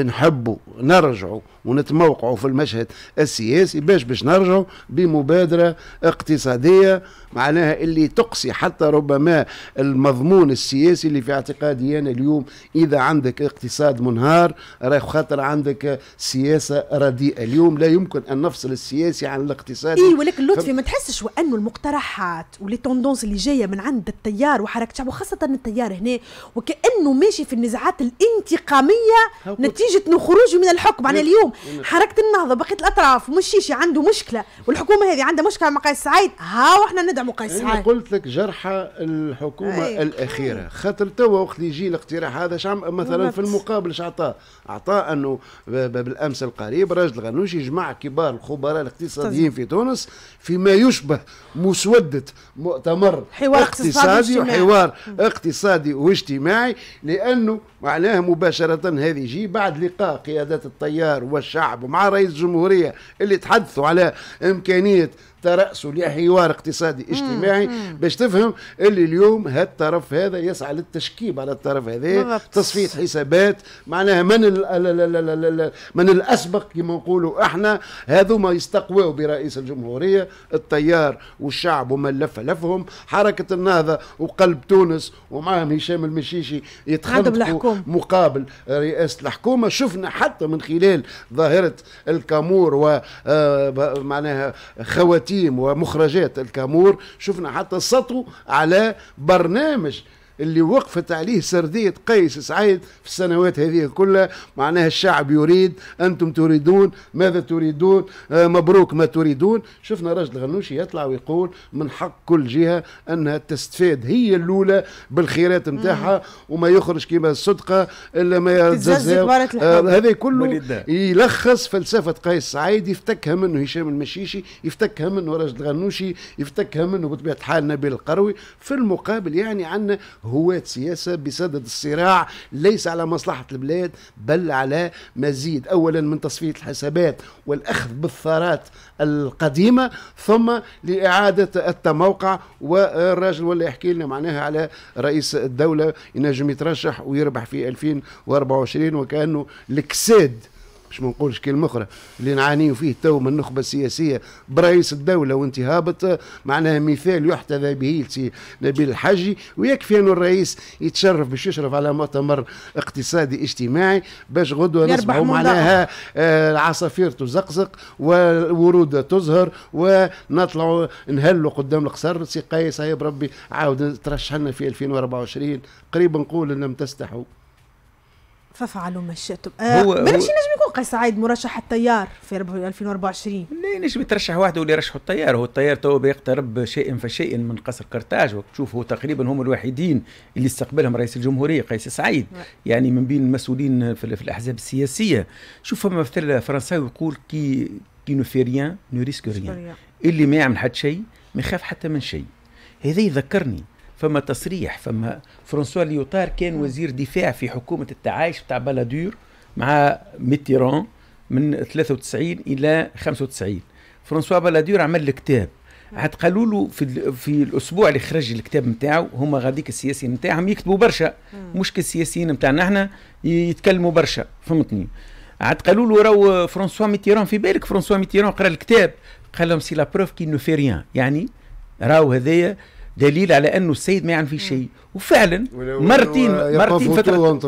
نحبوا نرجعوا ونتموقعوا في المشهد السياسي باش باش نرجعوا بمبادرة اقتصادية معناها اللي تقصي حتى ربما المضمون السياسي اللي في اعتقادي أنا اليوم إذا عندك اقتصاد منهار راي خاطر عندك سياسة رديئة اليوم لا يمكن أن نفصل السياسي عن الاقتصاد إيه ولكن لطفي ف... ما تحسش وأنه المقترحات ولي توندونس اللي جاية من عند التيار وحركة شعب وخاصة التيار هنا وكأنه ماشي في النزاعات الانتقامية نتيجة خروجه من الحكم أنا يعني اليوم حركه النهضه بقيه الاطراف والشيشي عنده مشكله والحكومه هذه عندها مشكله مع قيس سعيد ها وإحنا ندعموا قيس سعيد انا قلت لك جرحى الحكومه أي. الاخيره خاطر توا وقت يجي الاقتراح هذا شعم مثلا في المقابل اش اعطاه انه بالامس القريب راجل غنوشي جمع كبار الخبراء الاقتصاديين طيب. في تونس فيما يشبه مسوده مؤتمر حوار اقتصادي وحوار اقتصادي واجتماعي لانه معناها مباشره هذه يجي بعد لقاء قيادات التيار الشعب ومع رئيس الجمهورية اللي تحدثوا على إمكانية ترأسه لحوار اقتصادي اجتماعي باش تفهم اللي اليوم هالطرف هذا يسعى للتشكيب على الطرف هذا تصفية حسابات معناها من من الاسبق كما نقولوا احنا هذوما يستقواوا برئيس الجمهوريه التيار والشعب ومن لف لفهم حركه النهضه وقلب تونس ومعهم هشام المشيشي يتخلقوا مقابل رئاسه الحكومه شفنا حتى من خلال ظاهره الكامور و آه، معناها خواتيم تيم ومخرجات الكامور شفنا حتى سطو على برنامج اللي وقفت عليه سردية قيس سعيد في السنوات هذه كلها معناها الشعب يريد أنتم تريدون ماذا تريدون آه، مبروك ما تريدون شفنا رجل غنوشي يطلع ويقول من حق كل جهة أنها تستفاد هي الأولى بالخيرات نتاعها وما يخرج كما الصدقة إلا ما آه هذا كله يلخص فلسفة قيس سعيد يفتكها منه هشام المشيشي يفتكها منه رجل غنوشي يفتكها منه بطبيعة الحال نبيل القروي في المقابل يعني عندنا هواة سياسة بصدد الصراع ليس على مصلحة البلاد بل على مزيد أولا من تصفية الحسابات والأخذ بالثارات القديمة ثم لإعادة التموقع والراجل ولا يحكي لنا معناها على رئيس الدولة ينجم يترشح ويربح في 2024 وكأنه الكساد باش ما نقولش كلمه اخرى اللي نعانيو فيه تو من النخبه السياسيه برئيس الدوله وانت هابط معناها مثال يحتذى به سي نبيل الحجي ويكفي انه الرئيس يتشرف باش يشرف على مؤتمر اقتصادي اجتماعي باش غدوه نصبحوا معناها آه، العصافير تزقزق والورود تزهر ونطلعوا نهلوا قدام القصر سي قيس هاي بربي عاود ترشح لنا في 2024 قريب نقول ان لم تستحوا فافعلوا ما شئتم آه هو, هو نجم قيس مرشح التيار في 2024 ليش بترشح واحد واللي يرشحوا التيار هو التيار تو بيقترب شيئا فشيئا من قصر قرطاج وتشوف هو تقريبا هم الوحيدين اللي استقبلهم رئيس الجمهورية قيس سعيد نعم. يعني من بين المسؤولين في, في الأحزاب السياسية شوف فما مثل فرنساوي يقول كي كي نو في ريان نو ريسك ريان اللي ما يعمل حتى شيء ما يخاف حتى من شيء هذا يذكرني فما تصريح فما فرانسوا ليوتار كان نعم. وزير دفاع في حكومة التعايش بتاع بلادور مع ميتيران من 93 الى 95 فرانسوا بالاديور عمل الكتاب عاد قالوا له في في الاسبوع اللي خرج الكتاب نتاعو هما غاديك السياسيين نتاعهم يكتبوا برشا مش كالسياسيين نتاعنا احنا يتكلموا برشا فهمتني عاد قالوا له راهو فرانسوا ميتيران في بالك فرانسوا ميتيران قرا الكتاب قال لهم سي لا بروف كي نو في ريان يعني راهو هذايا دليل على انه السيد ما يعلم في شيء وفعلا مرتين مرتين فتره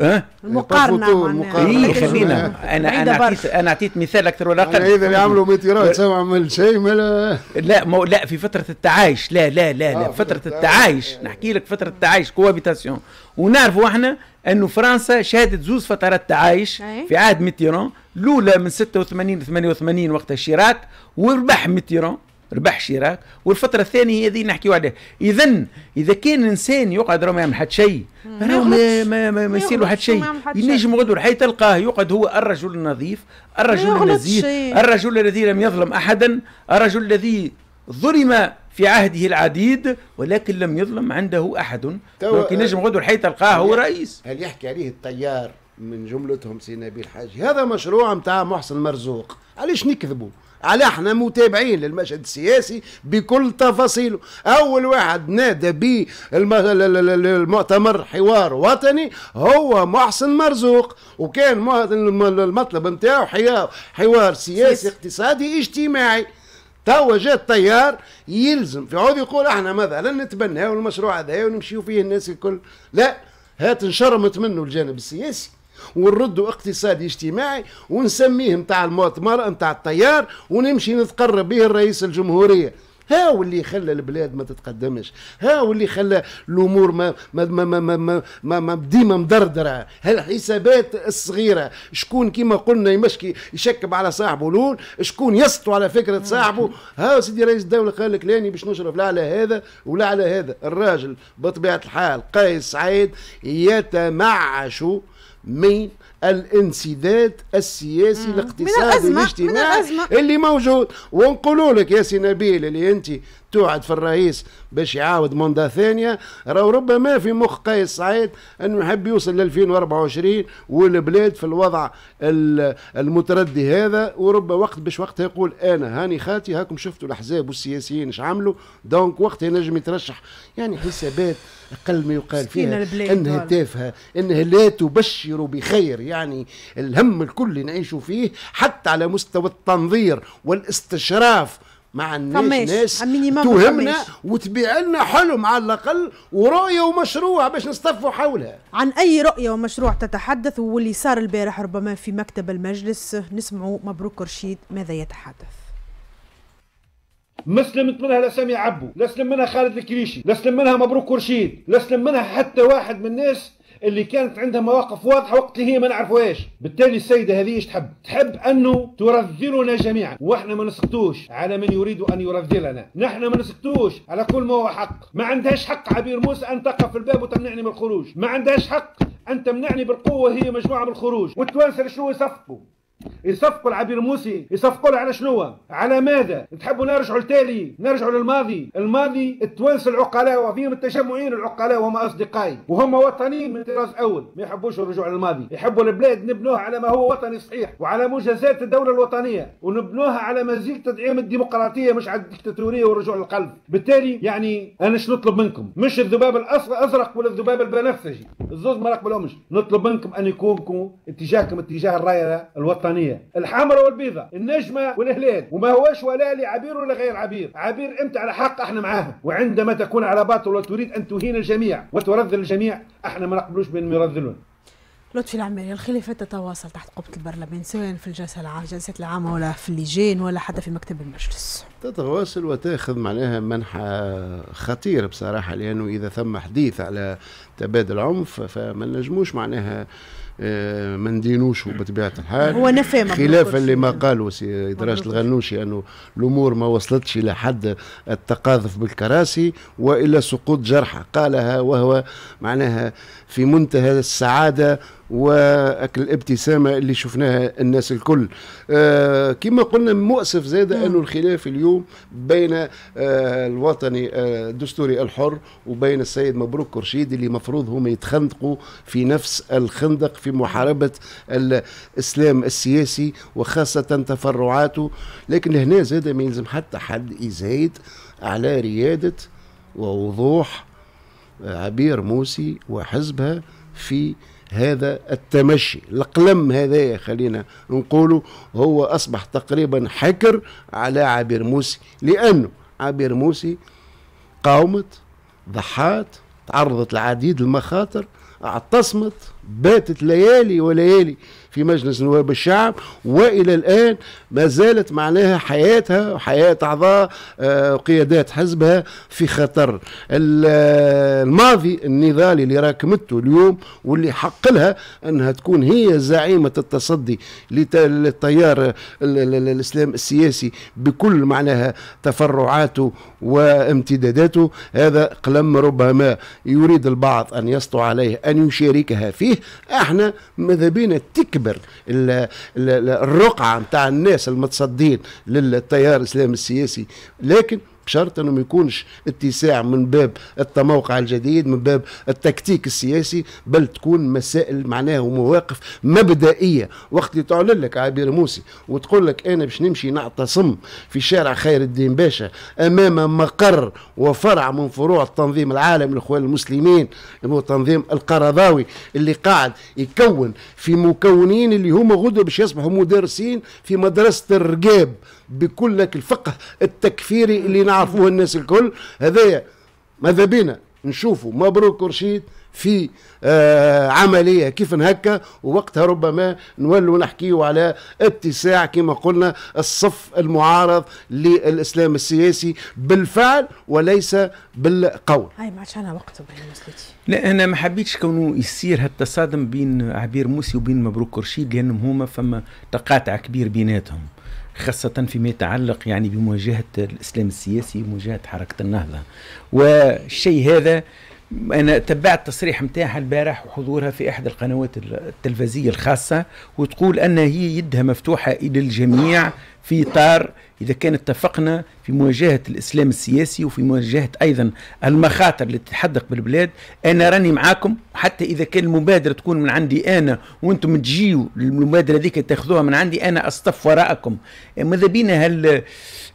ها المقارنه المقارنه اي خلينا انا انا اعطيت انا اعطيت مثال اكثر ولا اقل يعني اذا اللي عملوا ميتيرات سمع من شيء ما لا مو لا في فتره التعايش لا لا لا لا آه، فتره التعايش نحكي لك فتره التعايش كوابيتاسيون ونعرفوا احنا انه فرنسا شهدت زوز فترات تعايش في عهد ميتيران الاولى من 86 88 وقتها شيراك وربح ميتيران ربح شراك والفتره الثانيه هذه نحكيو عليها اذا اذا كان انسان يقعد راه ما يعمل حتى شيء راه ما ما ما, ما يصير له حتى شيء ينجم غدو حي تلقاه يقعد هو الرجل النظيف الرجل النزيه الرجل الذي لم يظلم احدا الرجل الذي ظلم في عهده العديد ولكن لم يظلم عنده احد ولكن نجم غدو الحي تلقاه هو رئيس هل يحكي عليه الطيار من جملتهم سي نبيل حاجي هذا مشروع نتاع محسن مرزوق علاش نكذبوا على احنا متابعين للمشهد السياسي بكل تفاصيله اول واحد نادى به المؤتمر حوار وطني هو محسن مرزوق وكان المطلب نتاعو حوار سياسي اقتصادي اجتماعي توا جاء التيار يلزم في عود يقول احنا مثلا نتبناو المشروع هذا ونمشيو فيه الناس الكل لا هات انشرمت منه الجانب السياسي ونردوا اقتصادي اجتماعي ونسميه نتاع المؤتمر نتاع التيار ونمشي نتقرب به الرئيس الجمهوريه ها واللي خلى البلاد ما تتقدمش ها واللي خلى الامور ما ما ما ما ما, ما, ما, ما ديما مدردره هالحسابات الصغيره شكون كيما قلنا يمشكي يشكب على صاحبه لون شكون يسطو على فكره صاحبه ها سيدي رئيس الدوله قال لك لاني باش نشرف لا على هذا ولا على هذا الراجل بطبيعه الحال قيس سعيد يتمعش من الانسداد السياسي الاقتصادي الاجتماعي اللي موجود ونقولوا لك يا سي نبيل اللي انت توعد في الرئيس باش يعاود موندا ثانية راهو ربما في مخ قيس سعيد أنه يحب يوصل ل 2024 والبلاد في الوضع المتردي هذا وربما وقت باش وقتها يقول أنا هاني خاتي هاكم شفتوا الأحزاب والسياسيين اش عملوا دونك وقتها نجم يترشح يعني حسابات أقل ما يقال فيها أنها تافهة أنها لا تبشر بخير يعني الهم الكل نعيشوا فيه حتى على مستوى التنظير والاستشراف ما عندناش ناس توهمنا وتبيع لنا حلم على الاقل ورؤيه ومشروع باش نصطفوا حولها. عن اي رؤيه ومشروع تتحدث واللي صار البارح ربما في مكتب المجلس نسمعوا مبروك رشيد ماذا يتحدث؟ ما سلمت منها لا سامي عبو لا سلم منها خالد الكريشي لا سلم منها مبروك رشيد لا سلم منها حتى واحد من الناس اللي كانت عندها مواقف واضحه وقت اللي هي ما نعرفوهاش بالتالي السيده هذه ايش تحب تحب انه ترذلنا جميعا واحنا ما نسكتوش على من يريد ان يرذلنا نحن ما نسكتوش على كل ما هو حق ما عندهاش حق عبير موسى ان تقف في الباب وتمنعني من الخروج ما عندهاش حق ان تمنعني بالقوه هي مجموعه من الخروج والتوانسه شنو يصفقوا يصفقوا العبير موسي يصفقوا له على شنو على ماذا تحبوا نرجعوا لتالي نرجعوا للماضي الماضي التوانس العقلاء وفيهم التجمعين العقلاء وهم اصدقائي وهم وطنيين من طراز اول ما يحبوش الرجوع للماضي يحبوا البلاد نبنوها على ما هو وطني صحيح وعلى مجازات الدوله الوطنيه ونبنوها على مزيج تدعيم الديمقراطيه مش على الديكتاتوريه والرجوع للقلب بالتالي يعني انا شنو نطلب منكم مش الذباب الازرق ولا الذباب البنفسجي الزوز ما نقبلهمش نطلب منكم ان يكونكم اتجاهكم اتجاه الرايه الوطنيه الوطنيه الحمراء والبيضاء النجمه والهلال وما هوش ولا لعبير ولا غير عبير عبير انت على حق احنا معاها وعندما تكون على باطل وتريد ان تهين الجميع وترذل الجميع احنا ما نقبلوش بان يرذلون لطفي العماري الخليفة تتواصل تحت قبة البرلمان سواء في الجلسة العامة الجلسات العامة ولا في اللجان ولا حتى في مكتب المجلس تتواصل وتاخذ معناها منحى خطير بصراحة لأنه إذا ثم حديث على تبادل عنف فما نجموش معناها آه، ما ندينوش بطبيعه الحال هو نفهم خلافا لما قالوا سي دراج الغنوشي انه الامور ما وصلتش الى حد التقاذف بالكراسي والى سقوط جرحى قالها وهو معناها في منتهى السعاده واكل الابتسامه اللي شفناها الناس الكل آه، كما قلنا مؤسف زاد انه الخلاف اليوم بين آه، الوطني آه، الدستوري الحر وبين السيد مبروك كرشيد اللي مفروض هم يتخندقوا في نفس الخندق في محاربه الاسلام السياسي وخاصه تفرعاته لكن هنا زاد ما يلزم حتى حد يزايد على رياده ووضوح عبير موسي وحزبها في هذا التمشي القلم هذا خلينا نقوله هو أصبح تقريبا حكر على عبير موسي لأنه عبير موسي قاومت ضحات تعرضت لعديد المخاطر اعتصمت باتت ليالي وليالي في مجلس نواب الشعب والى الان ما زالت معناها حياتها وحياه اعضاء آه، قيادات حزبها في خطر آه، الماضي النضالي اللي راكمته اليوم واللي حق لها انها تكون هي زعيمه التصدي للتيار الاسلام السياسي بكل معناها تفرعاته وامتداداته هذا قلم ربما يريد البعض ان يسطو عليه ان يشاركها فيه احنا ماذا بينا تكمل تكبر الرقعه نتاع الناس المتصدين للتيار الاسلامي السياسي لكن بشرط انه ما يكونش اتساع من باب التموقع الجديد من باب التكتيك السياسي بل تكون مسائل معناها ومواقف مبدئيه وقت اللي تعلن لك عبير موسي وتقول لك انا باش نمشي نعتصم في شارع خير الدين باشا امام مقر وفرع من فروع التنظيم العالمي للاخوان المسلمين اللي هو تنظيم القرضاوي اللي قاعد يكون في مكونين اللي هما غدوه باش يصبحوا مدرسين في مدرسه الرقاب بكل الفقه التكفيري اللي نعرفوه الناس الكل هذايا ماذا بينا نشوفوا مبروك رشيد في آه عمليه كيف هكا ووقتها ربما نولوا نحكيو على اتساع كما قلنا الصف المعارض للاسلام السياسي بالفعل وليس بالقول. هاي ما عادش عندنا وقت لا انا ما حبيتش كونه يصير هالتصادم بين عبير موسي وبين مبروك رشيد لانهم هما فما تقاطع كبير بيناتهم. خاصة فيما يتعلق يعني بمواجهة الإسلام السياسي ومواجهة حركة النهضة والشيء هذا انا تبعت تصريح متاحة البارح وحضورها في أحد القنوات التلفزيه الخاصه وتقول ان هي يدها مفتوحه الى الجميع في إطار إذا كان اتفقنا في مواجهة الإسلام السياسي وفي مواجهة أيضا المخاطر اللي تتحدق بالبلاد أنا راني معاكم حتى إذا كان المبادرة تكون من عندي أنا وأنتم تجيو المبادرة ذيك تاخذوها من عندي أنا أصطف وراءكم ماذا بينا هال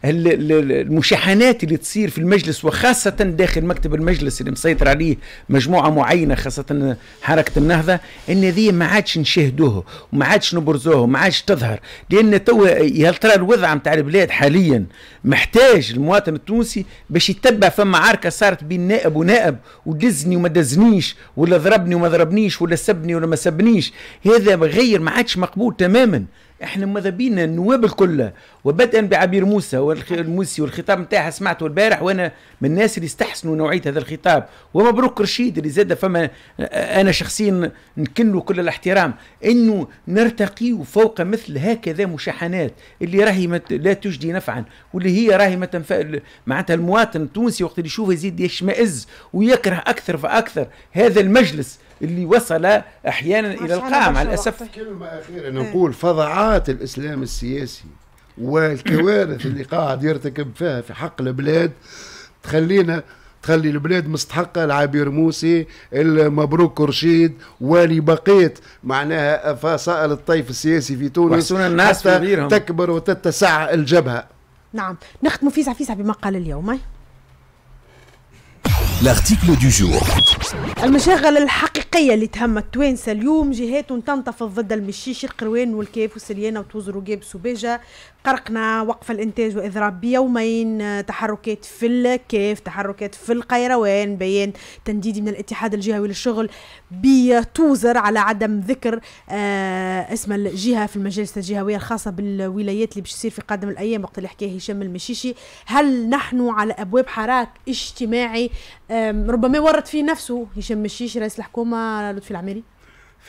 المشاحنات اللي تصير في المجلس وخاصة داخل مكتب المجلس اللي مسيطر عليه مجموعة معينة خاصة حركة النهضة أن ذي ما عادش نشاهدوه وما عادش نبرزوه وما عادش تظهر لأن توا يهل الوضع نتاع البلاد حاليا محتاج المواطن التونسي باش يتبع فما عركه صارت بين نائب ونائب ودزني وما دزنيش ولا ضربني وما ضربنيش ولا سبني ولا ما سبنيش هذا غير ما عادش مقبول تماما احنا ماذا بينا النواب الكل وبدءا بعبير موسى والموسي والخطاب نتاعها سمعته البارح وانا من الناس اللي استحسنوا نوعيه هذا الخطاب ومبروك رشيد اللي زاد فما انا شخصيا نكن كل الاحترام انه نرتقي فوق مثل هكذا مشاحنات اللي راهي لا تجدي نفعا واللي هي راهي ما تنفع معناتها المواطن التونسي وقت اللي يشوف يزيد يشمئز ويكره اكثر فاكثر هذا المجلس اللي وصل احيانا الى القاع مع الاسف كلمه اخيره إيه. نقول فظاعات الاسلام السياسي والكوارث اللي قاعد يرتكب فيها في حق البلاد تخلينا تخلي البلاد مستحقه لعبير موسي المبروك رشيد والي بقيت معناها فصائل الطيف السياسي في تونس الناس تكبر وتتسع الجبهه نعم نختم في عفيسة بمقال اليوم آه. L'article دو جور المشاغل الحقيقية اللي تهم التوانسة اليوم جهات تنتفض ضد المشيش القروان والكيف والسليانة وتوزر وجاب وبيجا قرقنا وقف الانتاج واضراب بيومين آه، تحركات في الكاف تحركات في القيروان بيان تنديدي من الاتحاد الجهوي للشغل بتوزر على عدم ذكر آه، اسم الجهه في المجالس الجهويه الخاصه بالولايات اللي باش تصير في قادم الايام وقت اللي حكاه هشام المشيشي هل نحن على ابواب حراك اجتماعي ربما ورط فيه نفسه هشام المشيشي رئيس الحكومه لطفي العميري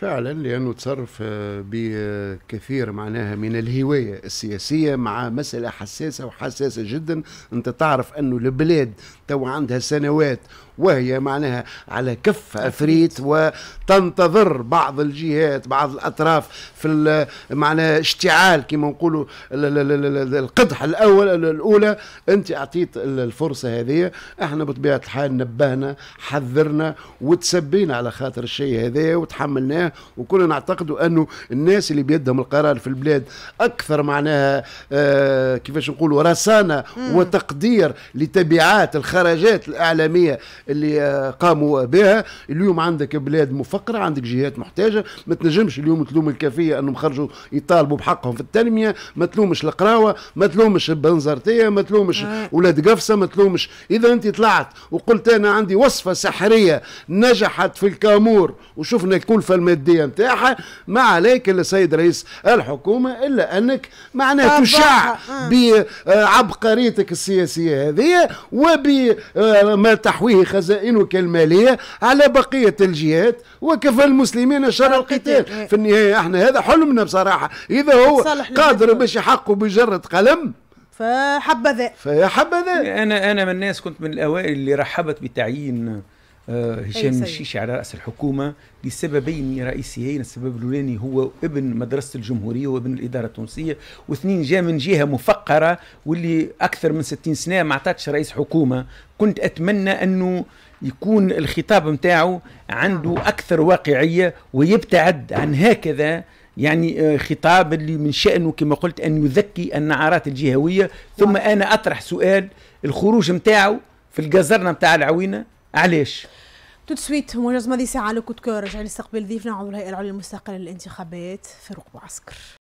فعلا لانه تصرف آه، بكثير معناها من الهوايه السياسيه مع مساله حساسه وحساسه جدا انت تعرف انه البلاد تو عندها سنوات وهي معناها على كف عفريت وتنتظر بعض الجهات بعض الاطراف في معناها اشتعال كما نقولوا القدح الاول الاولى انت اعطيت الفرصه هذه احنا بطبيعه الحال نبهنا حذرنا وتسبينا على خاطر الشيء هذا وتحملناه وكنا نعتقدوا انه الناس اللي بيدهم القرار في البلاد اكثر معناها آه، كيفاش نقولوا رسانه وتقدير لتبعات الخرجات الاعلاميه اللي آه، قاموا بها اليوم عندك بلاد مفقره عندك جهات محتاجه ما تنجمش اليوم تلوم الكافيه انهم خرجوا يطالبوا بحقهم في التنميه ما تلومش القراوه ما تلومش البنزرتيه ما تلومش آه. ولاد قفصه ما تلومش اذا انت طلعت وقلت انا عندي وصفه سحريه نجحت في الكامور وشفنا الكلفه الماديه نتاعها ما عليك الا سيد رئيس الحكومه الا انك معناه تشع آه. بعبقريتك السياسيه هذه وبما تحويه خزائنك المالية على بقية الجهات وكفى المسلمين شر القتال في النهاية احنا هذا حلمنا بصراحة إذا هو قادر باش يحقه بجرة قلم فحبذا فحبذا أنا أنا من الناس كنت من الأوائل اللي رحبت بتعيين آه، طيب، هشام الشيشي على رأس الحكومة لسببين رئيسيين السبب الأولاني هو ابن مدرسة الجمهورية وابن الإدارة التونسية واثنين جاء من جهة مفقرة واللي أكثر من 60 سنة ما عطاتش رئيس حكومة كنت أتمنى أنه يكون الخطاب نتاعو عنده أكثر واقعية ويبتعد عن هكذا يعني آه، خطاب اللي من شأنه كما قلت أن يذكي النعرات الجهوية ثم أنا أطرح سؤال الخروج نتاعو في الجزرنة نتاع العوينة علاش؟ توت سويت موجز لازم ساعه لو كور رجع نستقبل ضيفنا عضو الهيئه العليا المستقله للانتخابات فاروق بعسكر